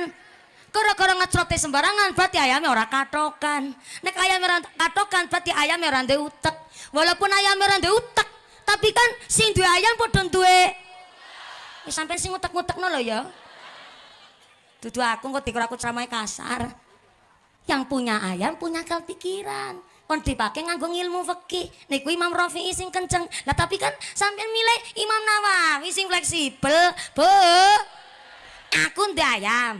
Gara-gara ngecrote sembarangan berarti ayamnya orang katokan. Nek ayamnya orang katokan berarti ayamnya ora ndek utek. Walaupun ayamnya ora ndek utek, tapi kan sing duwe ayam padha duwe Ya sampean sing ngutek-ngutekno lho ya. Dudu aku kok dikira aku ceramai kasar. Yang punya ayam punya akal pikiran. Kon dipake nganggo ilmu fikih. Niku Imam Rafi'i sing kenceng. Lah tapi kan sampean milih Imam Nawawi sing fleksibel. Bu. Aku ndek ayam.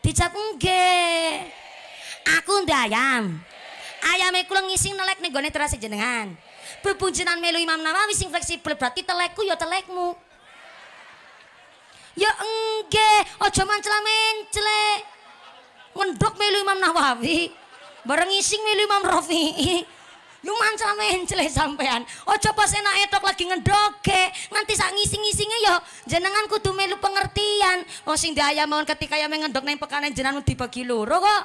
Dijawab nggih. Aku ndek ayam. Ayame kula ngising nelek ning gone terasi jenengan. Bepunjenan melu Imam Nawawi sing fleksibel berarti telekku ya telekmu. Ya enggak, ojo mancela mencelek. Ngendok melu Imam Nawawi. Bareng ising melu Imam Rofi, Lu mancela mencelek sampean. Ojo pas enak etok lagi ngedoke. Nanti sak ngising-ngisingnya yo jenengan kudu melu pengertian. Wong oh, sing diayam mawon ketika ya mengendok neng pekanen jenengan dibagi loro kok.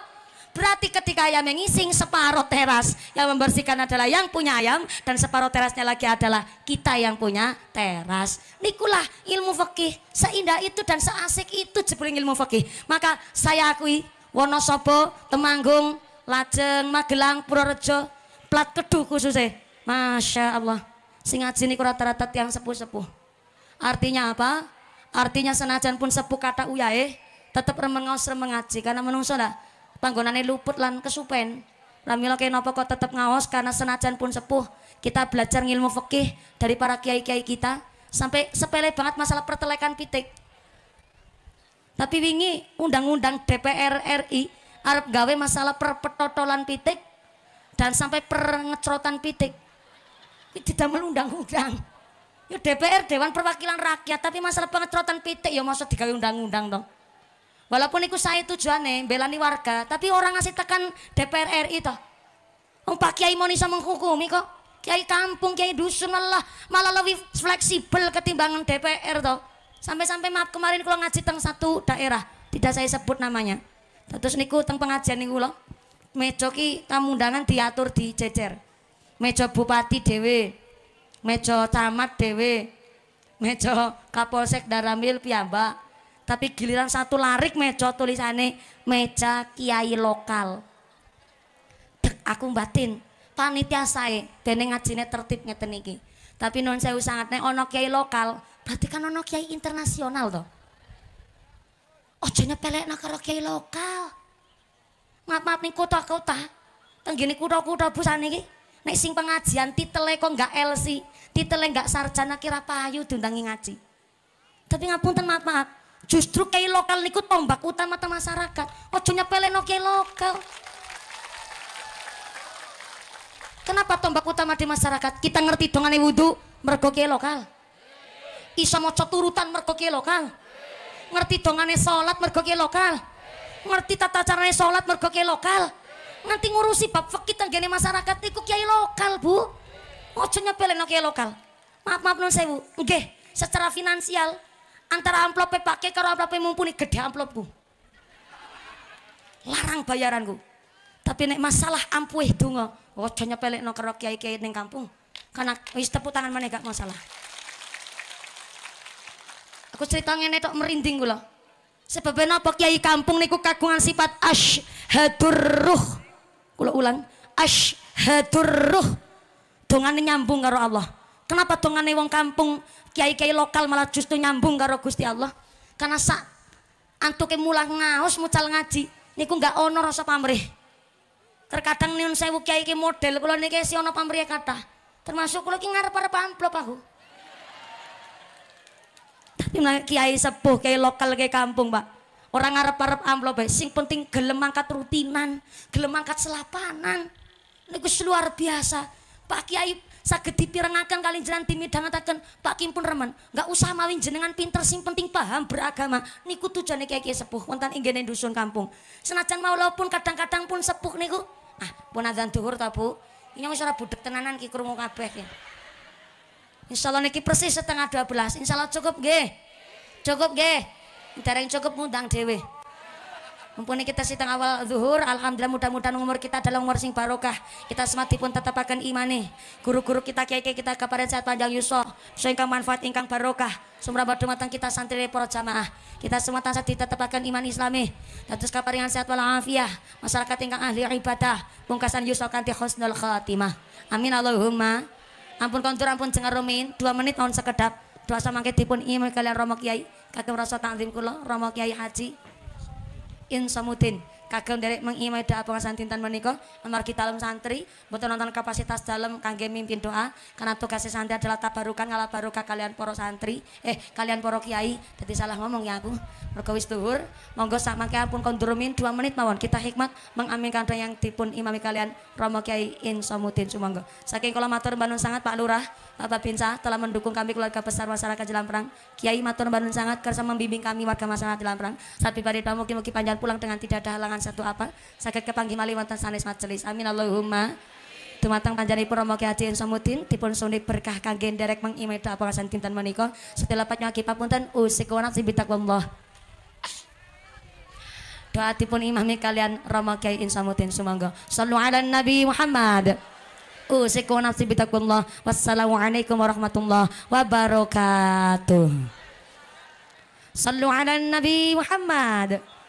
Berarti ketika ayam yang ngising separuh teras yang membersihkan adalah yang punya ayam dan separuh terasnya lagi adalah kita yang punya teras. Nikulah ilmu fikih seindah itu dan seasik itu jebuling ilmu fikih. Maka saya akui Wonosobo, Temanggung, Lajeng, Magelang, Purworejo, plat keduh khususnya. Masya Allah. Singat sini rata-rata tiang sepuh-sepuh. Artinya apa? Artinya senajan pun sepuh kata uyae, tetap remengos remengaji karena menungso lah panggonane luput lan kesupen. Ramila kenapa kok tetap ngaos karena senajan pun sepuh kita belajar ilmu fikih dari para kiai-kiai kita sampai sepele banget masalah pertelekan pitik. Tapi wingi undang-undang DPR RI Arab gawe masalah perpetotolan pitik dan sampai perngecrotan pitik. Tidak melundang-undang. Ya DPR Dewan Perwakilan Rakyat tapi masalah pengecrotan pitik ya maksud digawe undang-undang dong. Walaupun itu saya tujuannya belani warga, tapi orang ngasih tekan DPR RI toh. Wong Pak Kiai mau bisa menghukumi kok. Kiai kampung, kiai dusun lah, malah lebih fleksibel ketimbangan DPR toh. Sampai-sampai maaf kemarin kalau ngaji tentang satu daerah, tidak saya sebut namanya. Terus niku tentang pengajian niku loh. Mejo ki tamu undangan diatur di cecer. Mejo bupati dewe, mejo camat dewe, mejo kapolsek daramil piyambak tapi giliran satu larik meja tulisane meja kiai lokal. Dek aku batin, panitia saya dene ngajine tertib ngeten iki. Tapi non saya sangat nih ono kiai lokal, berarti kan ono kiai internasional toh. Ojo pelek nak karo kiai lokal. Maaf maaf nih kota kota, tenggini kuda kuda busan iki. Nek sing pengajian titele kok nggak LC, titele nggak sarjana kira payu diundangi ngaji. Tapi ngapunten maaf maaf, Justru kiai lokal niku tombak utama mata masyarakat. Ojo no kiai lokal. Kenapa tombak utama di masyarakat? Kita ngerti ane wudhu mergo kiai lokal. Iso maca turutan mergo kiai lokal. Ngerti ane sholat mergo kiai lokal. Ngerti tata caranya sholat mergo kiai lokal. Nanti ngurusi bab kita gini masyarakat niku kiai lokal, Bu. Ojo no kiai lokal. Maaf maaf saya sewu. Oke. secara finansial antara amplopnya pakai karo amplopnya mumpuni gede amplopku larang bayaranku tapi nek masalah ampuh itu donga aja no kerok kiai-kiai ning kampung karena wis tepuk tangan mana gak masalah aku cerita ngene tok merinding gula sebabnya napa kiai kampung niku kagungan sifat asyhadur ruh kula ulang asyhadur ruh dongane nyambung karo Allah Kenapa dongane wong kampung kiai-kiai lokal malah justru nyambung karo Gusti Allah? Karena sak antuke mulang ngaos mucal ngaji niku nggak ono rasa pamrih. Terkadang nyun sewu kiai ki model kula niki si ono pamrih kata. Termasuk kula ki ngarep-arep amplop aku. Tapi kiai sepuh, kiai lokal, kiai kampung, Pak. Orang ngarep-arep amplop bae, sing penting gelem rutinan, gelem selapanan. Niku luar biasa. Pak Kiai saged dipirengaken kali jenengan ngatakan Pak Kim pun remen nggak usah mawin jenengan pinter sing penting paham beragama niku tujuane kiai-kiai sepuh wonten ing dusun kampung senajan maulaupun kadang-kadang pun sepuh niku ah pun azan dhuwur ta Bu ini wis ora budek tenanan ki krungu kabeh ki ya. insyaallah niki persis setengah dua 12 insyaallah cukup nggih cukup nggih yang cukup ngundang dhewe Mumpuni kita sitang awal zuhur, alhamdulillah mudah-mudahan umur kita adalah umur sing barokah. Kita semati pun tetapakan nih Guru-guru kita kiai kita kepada sehat panjang yusor So ingkang manfaat ingkang barokah. Sumra batu matang kita santri repor jamaah. Kita semua tetap ditetapakan iman islami. kapar yang sehat walafiah. Masyarakat ingkang ahli ibadah. Pungkasan yusor kanti khusnul khatimah. Amin Allahumma. Ampun kontur ampun jengar rumin. Dua menit tahun sekedap. Dua samangke dipun iman kalian romo kiai. Kakek rasa tanzim kula romo kiai haji insomutin kagem dari mengimai doa pengasahan tintan menika amargi dalam santri butuh nonton kapasitas dalam kangge mimpin doa karena tugas santri adalah tabarukan ngalah baruka kalian poro santri eh kalian poro kiai jadi salah ngomong ya aku mergo wis duhur monggo sak mangke ampun kondurumin dua menit mawon kita hikmat mengaminkan doa yang dipun imami kalian Romo Kiai Insomutin sumonggo. saking kolomator matur sangat Pak Lurah Bapak Binsa telah mendukung kami keluarga besar masyarakat perang. Kiai Matur Banun sangat kerasa membimbing kami warga masyarakat perang. Saat pribadi doa mungkin-mungkin panjang pulang dengan tidak ada halangan satu apa. Sakit kepanggih mali wantan sanis majelis. Amin Allahumma. panjani pun romo kehati yang Insamudin tipun suni berkah kangge derek mengimai doa pengasan tintan menika. Setelah patnya ten usik si bitak wallah. Doa tipun imami kalian kehati Kiai Insamudin sumangga. Salam ala Nabi Muhammad usikum nafsi bitakullah wassalamualaikum warahmatullahi wabarakatuh sallu ala nabi Muhammad